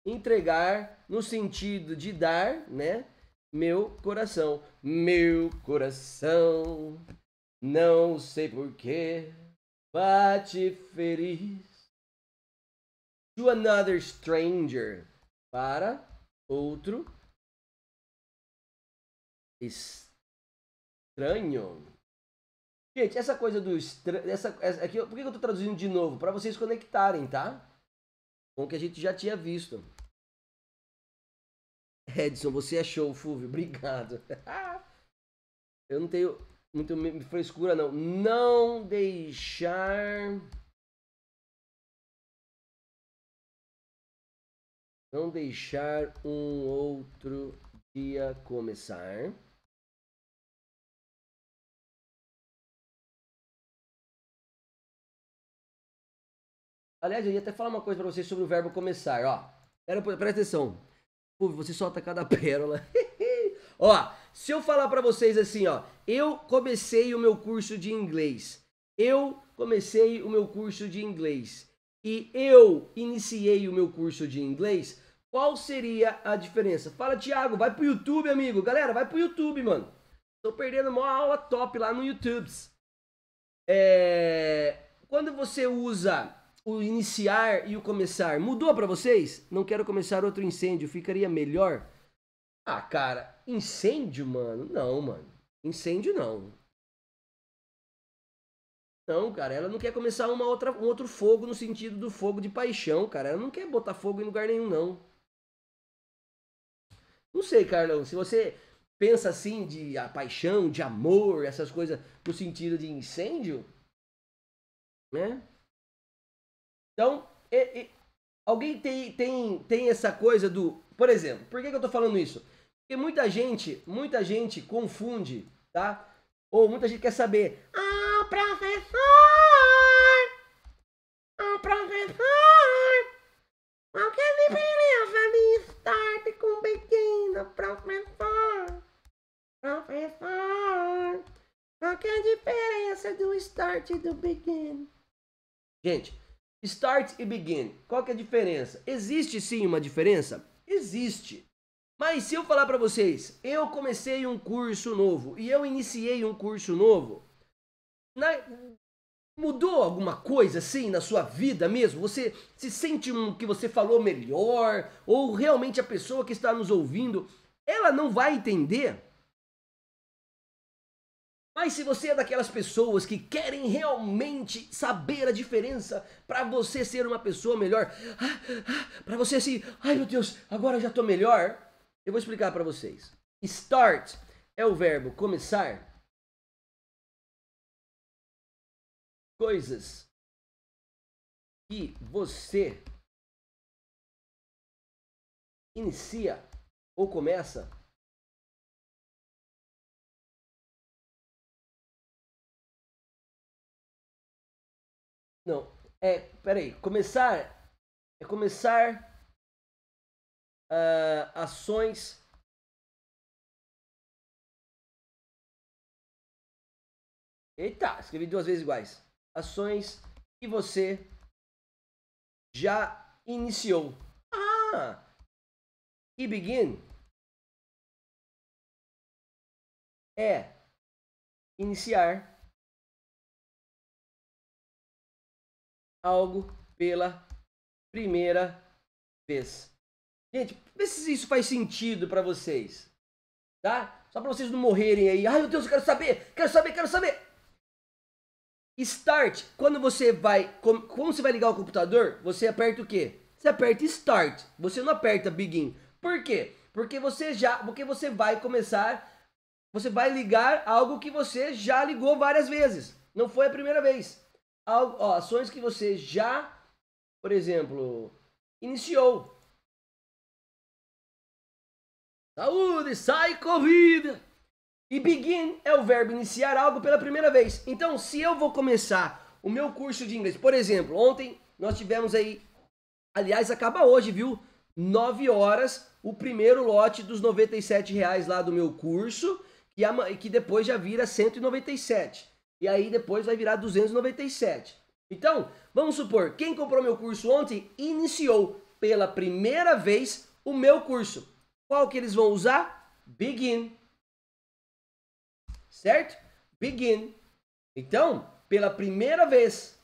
entregar no sentido de dar, né? Meu coração, meu coração, não sei porquê, bate feliz. To another stranger, para outro estranho. Gente, essa coisa do estranho. Essa, essa, aqui, por que eu tô traduzindo de novo? Para vocês conectarem, tá? com o que a gente já tinha visto. Edson, você é show, Fulvio. Obrigado. [laughs] Eu não tenho muito frescura, não. Não deixar. Não deixar um outro dia começar. Aliás, eu ia até falar uma coisa para vocês sobre o verbo começar, ó. Era, presta atenção. Pô, Você solta cada [laughs] pérola. [laughs] ó, se eu falar para vocês assim, ó, eu comecei o meu curso de inglês. Eu comecei o meu curso de inglês. E eu iniciei o meu curso de inglês. Qual seria a diferença? Fala, Thiago, vai pro YouTube, amigo. Galera, vai pro YouTube, mano. Tô perdendo uma aula top lá no YouTube. É... Quando você usa o iniciar e o começar mudou para vocês? Não quero começar outro incêndio, ficaria melhor? Ah, cara, incêndio, mano? Não, mano. Incêndio não. Não, cara, ela não quer começar uma outra, um outro fogo no sentido do fogo de paixão, cara. Ela não quer botar fogo em lugar nenhum, não. Não sei, Carlão, se você pensa assim de a ah, paixão, de amor, essas coisas no sentido de incêndio, né? Então, é, é, alguém tem, tem, tem essa coisa do. Por exemplo, por que, que eu estou falando isso? Porque muita gente, muita gente confunde, tá? Ou muita gente quer saber. Ah, professor! Ah, professor! Qual que é a diferença de start com pequeno, professor? Professor! Qual que é a diferença do start e do pequeno? Gente, Start e begin. Qual que é a diferença? Existe sim uma diferença? Existe. Mas se eu falar para vocês, eu comecei um curso novo e eu iniciei um curso novo, na... mudou alguma coisa assim na sua vida mesmo? Você se sente um, que você falou melhor ou realmente a pessoa que está nos ouvindo, ela não vai entender? Mas se você é daquelas pessoas que querem realmente saber a diferença para você ser uma pessoa melhor, ah, ah, para você se, assim, ai meu Deus, agora já tô melhor, eu vou explicar para vocês. Start é o verbo começar. Coisas que você inicia ou começa Não, é, peraí, começar é começar uh, ações Eita, escrevi duas vezes iguais. Ações que você já iniciou. Ah! E begin é iniciar algo pela primeira vez. Gente, vê se isso faz sentido para vocês, tá? Só para vocês não morrerem aí. Ai, meu Deus, eu quero saber, quero saber, quero saber. Start, quando você vai, como, você vai ligar o computador, você aperta o quê? Você aperta Start, você não aperta Begin. Por quê? Porque você já, porque você vai começar, você vai ligar algo que você já ligou várias vezes. Não foi a primeira vez ó, ações que você já, por exemplo, iniciou. Saúde, sai Covid! E begin é o verbo iniciar algo pela primeira vez. Então, se eu vou começar o meu curso de inglês, por exemplo, ontem nós tivemos aí, aliás, acaba hoje, viu? 9 horas, o primeiro lote dos 97 reais lá do meu curso, que, que depois já vira 197 e aí depois vai virar 297. Então, vamos supor, quem comprou meu curso ontem iniciou pela primeira vez o meu curso. Qual que eles vão usar? Begin. Certo? Begin. Então, pela primeira vez.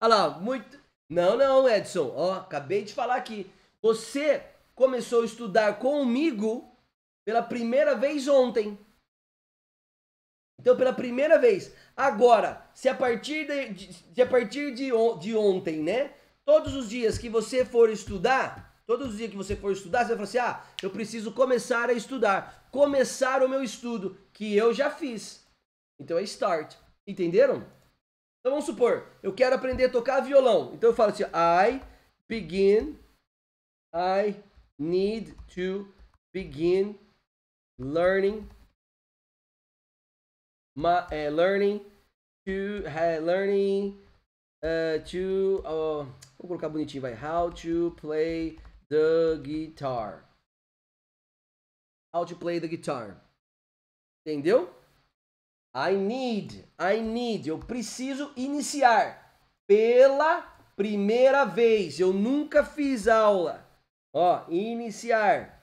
Olha lá, muito. Não, não, Edson. Ó, acabei de falar aqui. Você começou a estudar comigo pela primeira vez ontem. Então, pela primeira vez. Agora, se a partir de, de a partir de, de ontem, né? Todos os dias que você for estudar, todos os dias que você for estudar, você vai falar assim: ah, eu preciso começar a estudar. Começar o meu estudo, que eu já fiz. Então é start. Entenderam? Então vamos supor, eu quero aprender a tocar violão. Então eu falo assim: I begin, I need to begin learning ma, é, learning to é, learning uh, to uh, vou colocar bonitinho vai how to play the guitar how to play the guitar entendeu I need I need eu preciso iniciar pela primeira vez eu nunca fiz aula ó iniciar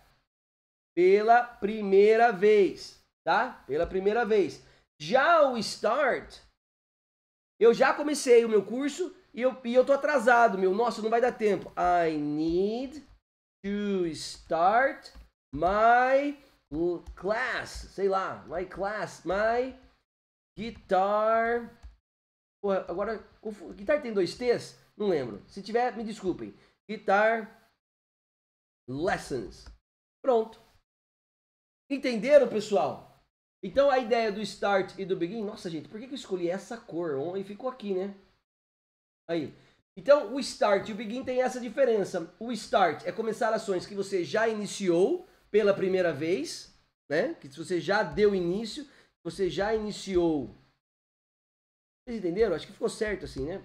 pela primeira vez tá pela primeira vez já o Start, eu já comecei o meu curso e eu, e eu tô atrasado, meu. Nossa, não vai dar tempo. I need to start my class. Sei lá, my class, my guitar. Porra, agora, guitar tem dois T's? Não lembro. Se tiver, me desculpem. Guitar lessons. Pronto. Entenderam, pessoal? Então a ideia do start e do begin, nossa gente, por que, que eu escolhi essa cor? E ficou aqui, né? Aí. Então o start e o begin tem essa diferença. O start é começar ações que você já iniciou pela primeira vez, né? Que você já deu início, você já iniciou. Vocês entenderam? Acho que ficou certo assim, né?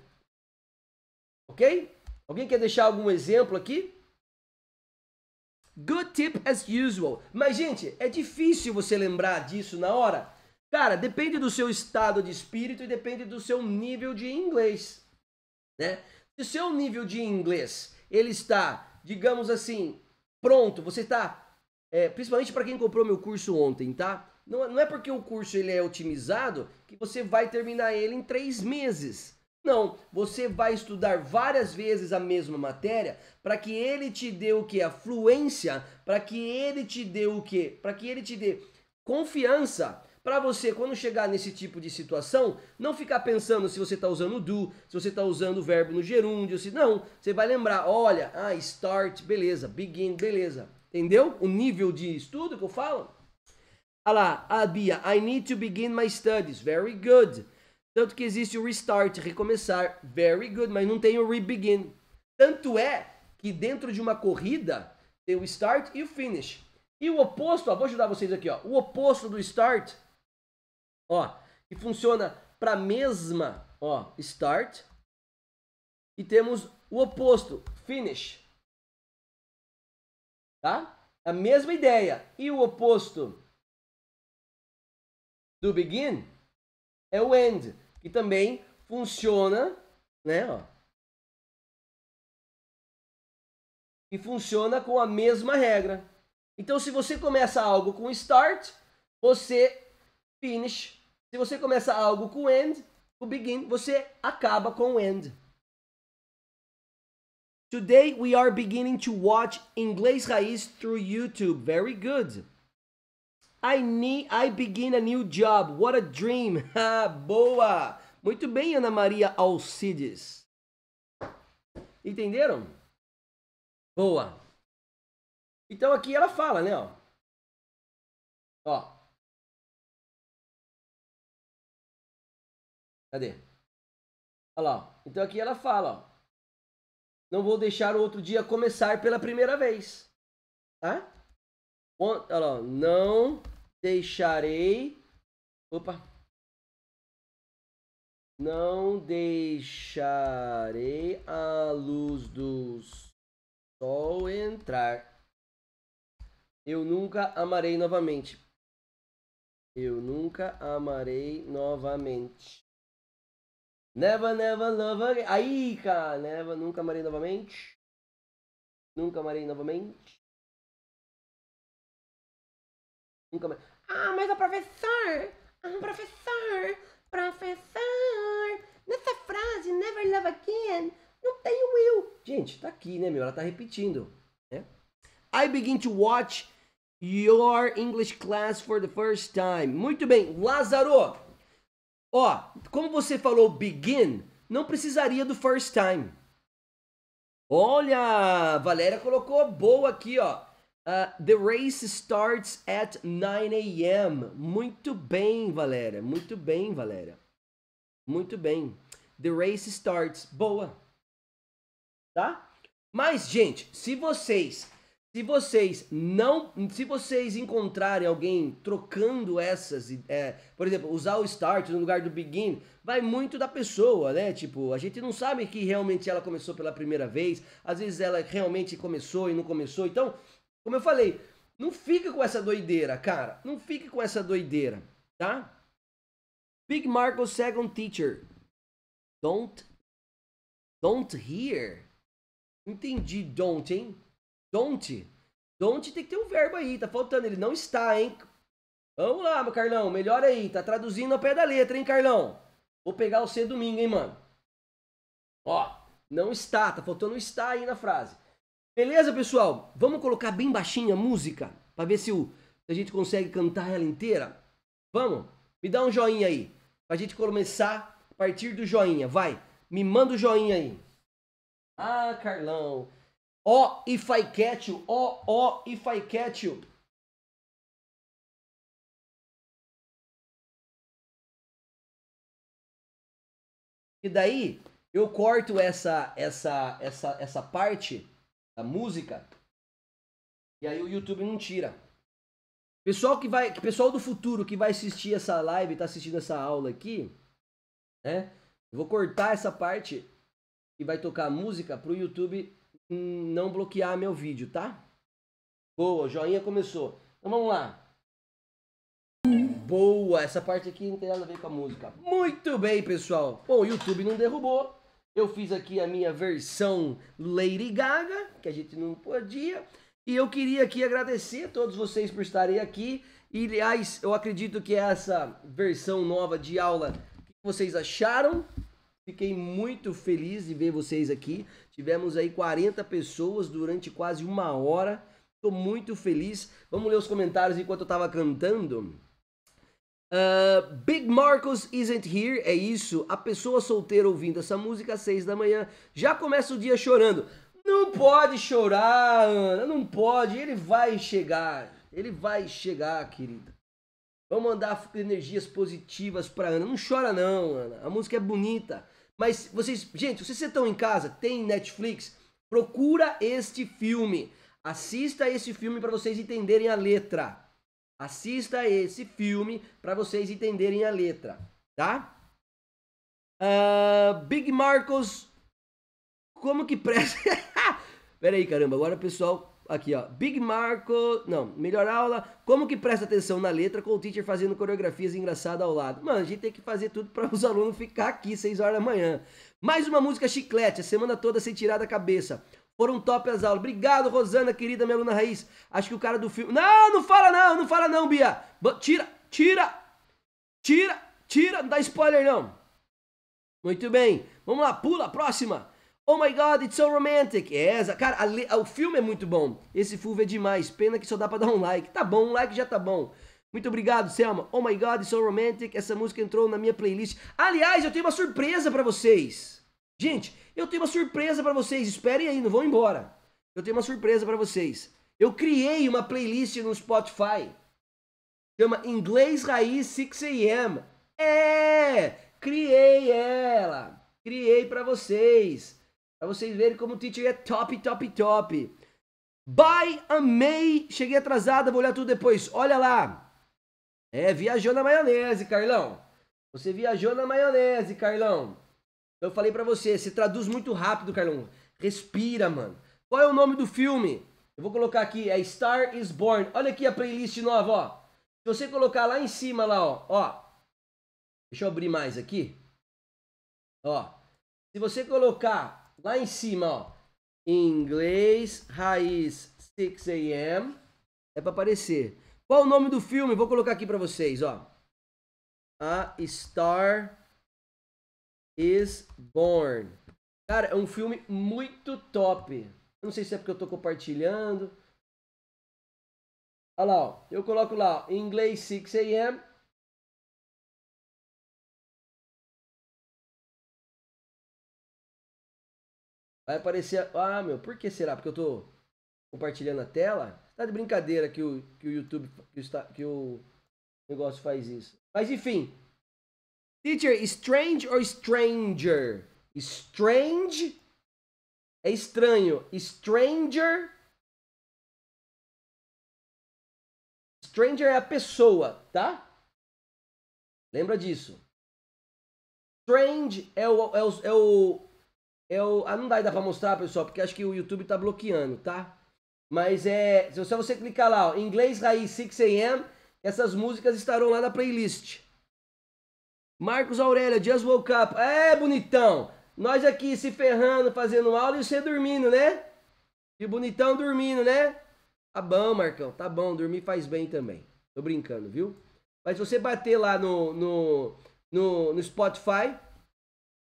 Ok? Alguém quer deixar algum exemplo aqui? Good tip as usual. Mas, gente, é difícil você lembrar disso na hora. Cara, depende do seu estado de espírito e depende do seu nível de inglês. Né? Se o seu nível de inglês ele está, digamos assim, pronto, você está. É, principalmente para quem comprou meu curso ontem, tá? Não, não é porque o curso ele é otimizado que você vai terminar ele em três meses. Não, você vai estudar várias vezes a mesma matéria para que ele te dê o que? A fluência, para que ele te dê o que? Para que ele te dê confiança para você, quando chegar nesse tipo de situação, não ficar pensando se você está usando o do, se você está usando o verbo no gerúndio, se não, você vai lembrar, olha, ah, start, beleza, begin, beleza. Entendeu? O nível de estudo que eu falo? Olha lá, a Bia, I need to begin my studies. Very good. Tanto que existe o restart, recomeçar, very good, mas não tem o rebegin, Tanto é que dentro de uma corrida tem o start e o finish. E o oposto, ó, vou ajudar vocês aqui, ó. O oposto do start, ó, que funciona para a mesma, ó, start. E temos o oposto, finish. Tá? A mesma ideia. E o oposto do begin é o AND, que também funciona, né, ó. E funciona com a mesma regra. Então, se você começa algo com start, você finish. Se você começa algo com end, o begin, você acaba com end. Today we are beginning to watch Inglês Raiz through YouTube. Very good. I need, I begin a new job. What a dream. [laughs] Ah, boa. Muito bem, Ana Maria Alcides. Entenderam? Boa. Então aqui ela fala, né, ó. Ó. Cadê? Olha lá, Então aqui ela fala, ó. Não vou deixar o outro dia começar pela primeira vez. Tá? Olha lá, não deixarei. Opa! Não deixarei a luz do sol entrar. Eu nunca amarei novamente. Eu nunca amarei novamente. Never, never, love again. Aí, cara. Never, nunca amarei novamente. Nunca amarei novamente. Nunca amarei. Ah, mas o professor, ah, professor, professor, nessa frase, never love again, não tem o will. Gente, tá aqui, né, meu? Ela tá repetindo, né? I begin to watch your English class for the first time. Muito bem, Lázaro. Ó, como você falou begin, não precisaria do first time. Olha, Valéria colocou boa aqui, ó. Uh, the race starts at 9 a.m. Muito bem, Valéria. Muito bem, Valéria. Muito bem. The race starts. Boa. Tá? Mas, gente, se vocês, se vocês não, se vocês encontrarem alguém trocando essas, é, por exemplo, usar o start no lugar do begin, vai muito da pessoa, né? Tipo, a gente não sabe que realmente ela começou pela primeira vez, às vezes ela realmente começou e não começou. Então, como eu falei, não fica com essa doideira, cara. Não fica com essa doideira, tá? Big Marco Second Teacher. Don't. Don't hear. Entendi, don't, hein? Don't. Don't tem que ter um verbo aí, tá faltando. Ele não está, hein? Vamos lá, meu Carlão. Melhor aí. Tá traduzindo ao pé da letra, hein, Carlão? Vou pegar o C domingo, hein, mano? Ó, não está. Tá faltando um está aí na frase. Beleza, pessoal? Vamos colocar bem baixinha a música para ver se, o, se a gente consegue cantar ela inteira. Vamos? Me dá um joinha aí. Pra gente começar a partir do joinha. Vai. Me manda o joinha aí. Ah, Carlão. Ó, oh, if I catch you. Ó, oh, ó, oh, if I catch you. E daí eu corto essa essa essa essa parte da música. E aí o YouTube não tira. Pessoal que vai, pessoal do futuro que vai assistir essa live, tá assistindo essa aula aqui, né? Eu vou cortar essa parte que vai tocar a música pro YouTube não bloquear meu vídeo, tá? Boa, joinha começou. Então vamos lá. Boa, essa parte aqui não tem nada a ver com a música. Muito bem, pessoal. Bom, o YouTube não derrubou. Eu fiz aqui a minha versão Lady Gaga, que a gente não podia. E eu queria aqui agradecer a todos vocês por estarem aqui. E, aliás, eu acredito que é essa versão nova de aula, o que vocês acharam? Fiquei muito feliz de ver vocês aqui. Tivemos aí 40 pessoas durante quase uma hora. Estou muito feliz. Vamos ler os comentários enquanto eu estava cantando. Uh, Big Marcos isn't here, é isso. A pessoa solteira ouvindo essa música às seis da manhã já começa o dia chorando. Não pode chorar, Ana, não pode. Ele vai chegar, ele vai chegar, querida. Vamos mandar energias positivas para Ana. Não chora não, Ana. A música é bonita. Mas vocês, gente, vocês estão em casa, tem Netflix, procura este filme. Assista esse filme para vocês entenderem a letra. Assista esse filme para vocês entenderem a letra, tá? Uh, Big Marcos, como que presta? [laughs] Pera aí, caramba, agora pessoal, aqui ó, Big Marco, não, melhor aula, como que presta atenção na letra com o teacher fazendo coreografias engraçadas ao lado? Mano, a gente tem que fazer tudo para os [laughs] alunos ficar aqui 6 horas da manhã. Mais uma música chiclete, a semana toda sem tirar da cabeça. Foram top as aulas. Obrigado, Rosana, querida, minha aluna raiz. Acho que o cara do filme. Não, não fala não, não fala não, Bia. Tira, tira, tira, tira. Não dá spoiler, não. Muito bem. Vamos lá, pula, próxima. Oh my god, it's so romantic. É essa. Cara, a, a, o filme é muito bom. Esse filme é demais. Pena que só dá pra dar um like. Tá bom, um like já tá bom. Muito obrigado, Selma. Oh my god, it's so romantic. Essa música entrou na minha playlist. Aliás, eu tenho uma surpresa para vocês. Gente, eu tenho uma surpresa para vocês. Esperem aí, não vão embora. Eu tenho uma surpresa para vocês. Eu criei uma playlist no Spotify. Chama Inglês Raiz 6 AM. É! Criei ela. Criei para vocês. Para vocês verem como o teacher é top, top, top. Bye, amei. Cheguei atrasada, vou olhar tudo depois. Olha lá. É, viajou na maionese, Carlão. Você viajou na maionese, Carlão. Eu falei para você, se traduz muito rápido, Carlão. Respira, mano. Qual é o nome do filme? Eu vou colocar aqui, é Star is Born. Olha aqui a playlist nova, ó. Se você colocar lá em cima, lá, ó, ó. Deixa eu abrir mais aqui. Ó. Se você colocar lá em cima, ó. Inglês Raiz 6 AM. É pra aparecer. Qual o nome do filme? Vou colocar aqui pra vocês, ó. A Star is Born. Cara, é um filme muito top. não sei se é porque eu tô compartilhando. Olha lá, ó. eu coloco lá, em inglês 6 a.m. Vai aparecer. Ah, meu, por que será? Porque eu tô compartilhando a tela? Tá de brincadeira que o, que o YouTube, que o, que o negócio faz isso. Mas enfim, Teacher, strange ou stranger? Strange é estranho. Stranger. Stranger é a pessoa, tá? Lembra disso. Strange é o. É o, é o, é o ah, não dá, ainda pra mostrar, pessoal, porque acho que o YouTube tá bloqueando, tá? Mas é. Se você clicar lá, ó, inglês raiz 6am, essas músicas estarão lá na playlist. Marcos Aurélia, just woke up. É, bonitão. Nós aqui se ferrando, fazendo aula e você dormindo, né? E bonitão dormindo, né? Tá bom, Marcão. Tá bom, dormir faz bem também. Tô brincando, viu? Mas se você bater lá no, no, no, no Spotify,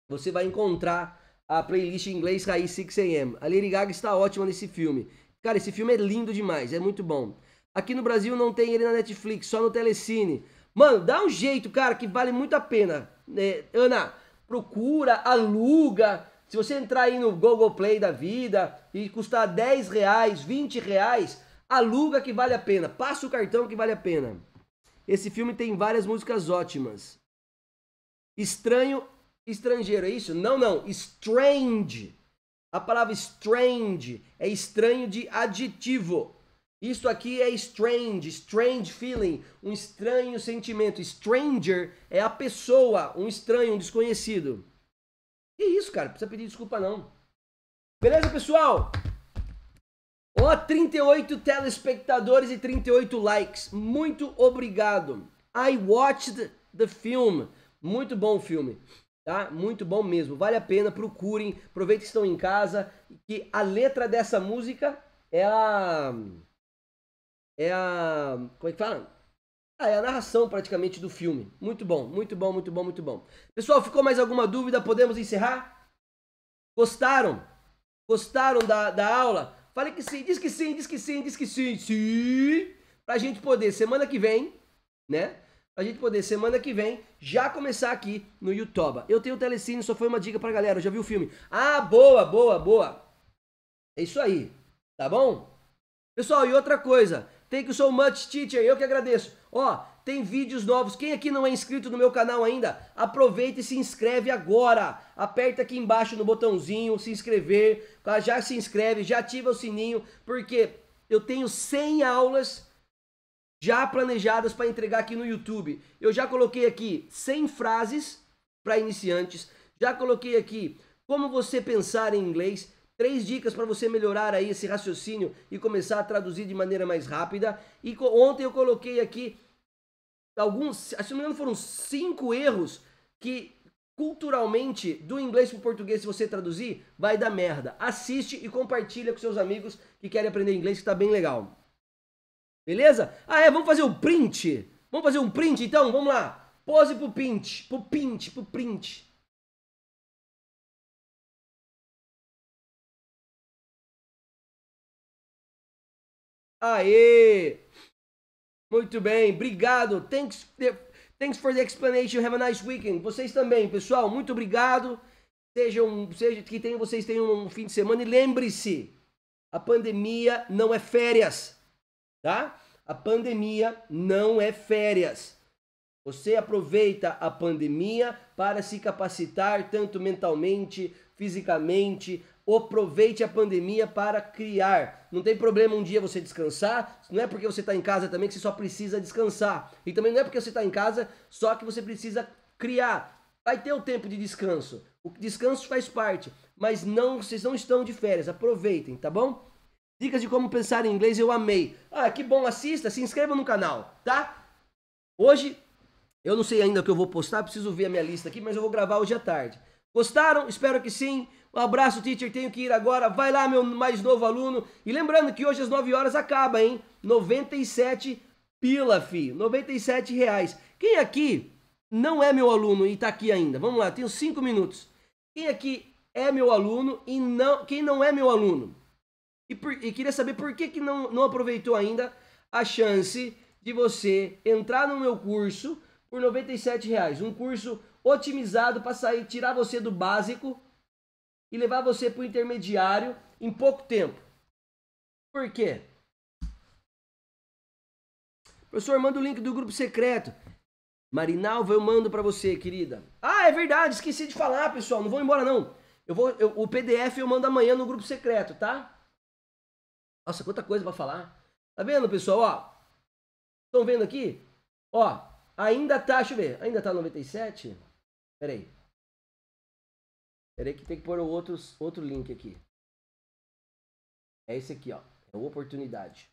você vai encontrar a playlist em inglês Raiz 6am. A Lady Gaga está ótima nesse filme. Cara, esse filme é lindo demais, é muito bom. Aqui no Brasil não tem ele na Netflix, só no Telecine. Mano, dá um jeito, cara, que vale muito a pena. É, Ana, procura, aluga. Se você entrar aí no Google Play da vida e custar 10 reais, 20 reais, aluga que vale a pena. Passa o cartão que vale a pena. Esse filme tem várias músicas ótimas. Estranho, estrangeiro, é isso? Não, não. Strange. A palavra strange é estranho de adjetivo. Isso aqui é strange, strange feeling, um estranho sentimento. Stranger é a pessoa, um estranho, um desconhecido. Que isso, cara? Não precisa pedir desculpa, não. Beleza, pessoal? Ó, 38 telespectadores e 38 likes. Muito obrigado. I watched the film. Muito bom filme, tá? Muito bom mesmo. Vale a pena, procurem, aproveitem que estão em casa. Que a letra dessa música, ela é a. Como é que fala? Ah, é a narração praticamente do filme. Muito bom, muito bom, muito bom, muito bom. Pessoal, ficou mais alguma dúvida? Podemos encerrar? Gostaram? Gostaram da, da aula? Fale que sim, diz que sim, diz que sim, diz que sim, sim. Pra gente poder, semana que vem, né? Pra gente poder, semana que vem, já começar aqui no YouTube Eu tenho o Telecine, só foi uma dica pra galera, já viu o filme. Ah, boa, boa, boa. É isso aí, tá bom? Pessoal, e outra coisa, Thank you so much, teacher. Eu que agradeço. Ó, tem vídeos novos. Quem aqui não é inscrito no meu canal ainda, aproveita e se inscreve agora. Aperta aqui embaixo no botãozinho se inscrever. Tá? Já se inscreve, já ativa o sininho, porque eu tenho 100 aulas já planejadas para entregar aqui no YouTube. Eu já coloquei aqui 100 frases para iniciantes. Já coloquei aqui como você pensar em inglês. Três dicas para você melhorar aí esse raciocínio e começar a traduzir de maneira mais rápida. E ontem eu coloquei aqui alguns, se não me engano, foram cinco erros que culturalmente do inglês para o português, se você traduzir, vai dar merda. Assiste e compartilha com seus amigos que querem aprender inglês, que está bem legal. Beleza? Ah, é, vamos fazer o um print. Vamos fazer um print então? Vamos lá. Pose pro print, pro print, pro print. Aê! Muito bem, obrigado. Thanks, thanks for the explanation. Have a nice weekend. Vocês também, pessoal. Muito obrigado. Sejam, seja que tenham, vocês tenham um fim de semana. E lembre-se, a pandemia não é férias, tá? A pandemia não é férias. Você aproveita a pandemia para se capacitar tanto mentalmente, fisicamente, aproveite a pandemia para criar. Não tem problema um dia você descansar, não é porque você está em casa também que você só precisa descansar. E também não é porque você está em casa só que você precisa criar. Vai ter o tempo de descanso. O descanso faz parte, mas não, vocês não estão de férias, aproveitem, tá bom? Dicas de como pensar em inglês eu amei. Ah, que bom, assista, se inscreva no canal, tá? Hoje eu não sei ainda o que eu vou postar, preciso ver a minha lista aqui, mas eu vou gravar hoje à tarde. Gostaram? Espero que sim. Um abraço, teacher. Tenho que ir agora. Vai lá, meu mais novo aluno. E lembrando que hoje às 9 horas acaba, hein? 97 pila, fi. 97 reais. Quem aqui não é meu aluno e tá aqui ainda? Vamos lá, tenho 5 minutos. Quem aqui é meu aluno e não... Quem não é meu aluno? E, por, e queria saber por que, que não, não aproveitou ainda a chance de você entrar no meu curso por 97 reais. Um curso otimizado para sair, tirar você do básico e levar você para o intermediário em pouco tempo. Por quê? Professor, manda o link do grupo secreto. Marinalva, eu mando para você, querida. Ah, é verdade, esqueci de falar, pessoal. Não vou embora, não. Eu vou, eu, o PDF eu mando amanhã no grupo secreto, tá? Nossa, quanta coisa pra falar. Tá vendo, pessoal? Ó, estão vendo aqui? Ó, ainda tá, deixa eu ver, ainda tá 97? Peraí. Peraí que tem que pôr outros, outro link aqui. É esse aqui, ó. É oportunidade.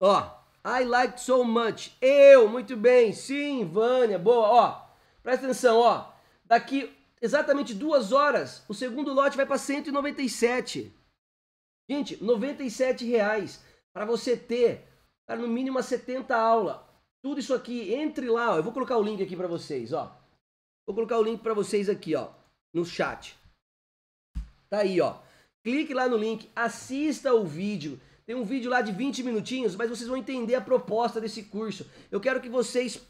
Ó. I like so much. Eu, muito bem. Sim, Vânia. Boa, ó. Presta atenção, ó. Daqui exatamente duas horas, o segundo lote vai para 197. Gente, 97 reais para você ter, tá no mínimo 70 aulas. Tudo isso aqui, entre lá, ó. eu vou colocar o link aqui para vocês, ó. Vou colocar o link para vocês aqui, ó, no chat. Tá aí, ó. Clique lá no link, assista o vídeo. Tem um vídeo lá de 20 minutinhos, mas vocês vão entender a proposta desse curso. Eu quero que vocês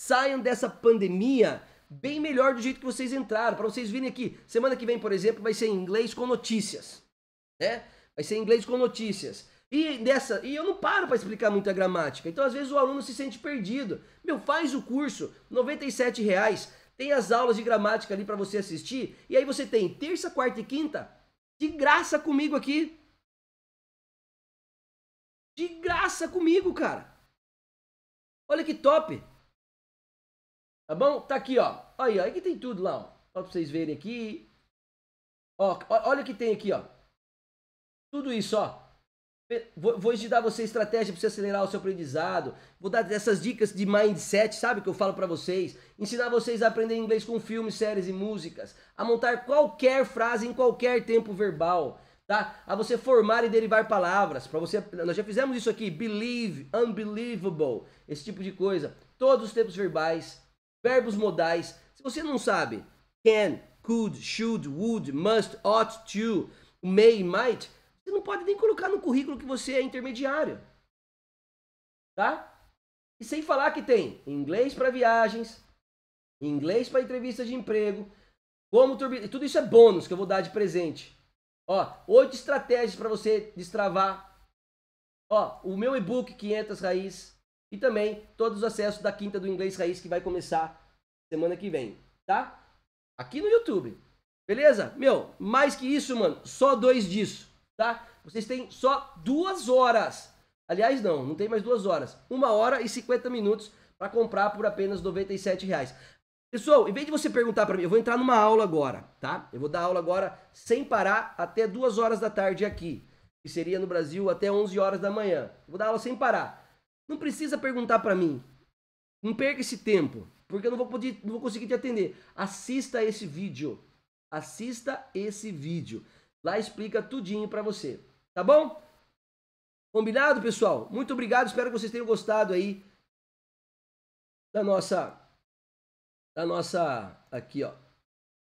saiam dessa pandemia bem melhor do jeito que vocês entraram, para vocês virem aqui. Semana que vem, por exemplo, vai ser em inglês com notícias, né? Vai ser em inglês com notícias. E, dessa, e eu não paro para explicar muita gramática. Então, às vezes, o aluno se sente perdido. Meu, faz o curso, R$ reais. Tem as aulas de gramática ali para você assistir. E aí você tem terça, quarta e quinta de graça comigo aqui. De graça comigo, cara. Olha que top. Tá bom? Tá aqui, ó. Aí, ó. que tem tudo lá, ó. Só pra vocês verem aqui. Ó, olha o que tem aqui, ó. Tudo isso, ó. Vou, vou dar você estratégia para você acelerar o seu aprendizado. Vou dar essas dicas de mindset, sabe? Que eu falo para vocês. Ensinar vocês a aprender inglês com filmes, séries e músicas. A montar qualquer frase em qualquer tempo verbal. Tá? A você formar e derivar palavras. para você Nós já fizemos isso aqui. Believe, unbelievable. Esse tipo de coisa. Todos os tempos verbais. Verbos modais. Se você não sabe, can, could, should, would, must, ought, to, may, might você não pode nem colocar no currículo que você é intermediário. Tá? E sem falar que tem inglês para viagens, inglês para entrevista de emprego, como turbina, tudo isso é bônus que eu vou dar de presente. Ó, oito estratégias para você destravar. Ó, o meu e-book 500 raiz e também todos os acessos da quinta do inglês raiz que vai começar semana que vem, tá? Aqui no YouTube. Beleza? Meu, mais que isso, mano, só dois disso tá? Vocês têm só duas horas. Aliás, não, não tem mais duas horas. Uma hora e 50 minutos para comprar por apenas 97 reais. Pessoal, em vez de você perguntar para mim, eu vou entrar numa aula agora, tá? Eu vou dar aula agora sem parar até duas horas da tarde aqui, que seria no Brasil até 11 horas da manhã. Eu vou dar aula sem parar. Não precisa perguntar para mim. Não perca esse tempo, porque eu não vou, poder, não vou conseguir te atender. Assista esse vídeo. Assista esse vídeo. Lá explica tudinho para você, tá bom? Combinado, pessoal? Muito obrigado, espero que vocês tenham gostado aí da nossa da nossa aqui, ó.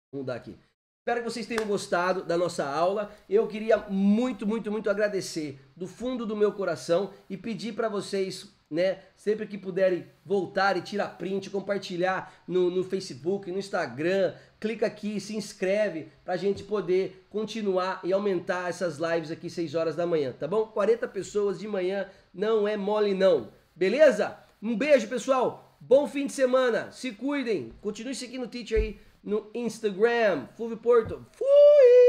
Vamos mudar aqui. Espero que vocês tenham gostado da nossa aula. Eu queria muito, muito, muito agradecer do fundo do meu coração e pedir para vocês né? Sempre que puderem voltar e tirar print, compartilhar no, no Facebook, no Instagram, clica aqui, se inscreve para a gente poder continuar e aumentar essas lives aqui 6 horas da manhã, tá bom? 40 pessoas de manhã não é mole não, beleza? Um beijo, pessoal. Bom fim de semana. Se cuidem. Continue seguindo o Teacher aí no Instagram. Fulvio Porto. Fui!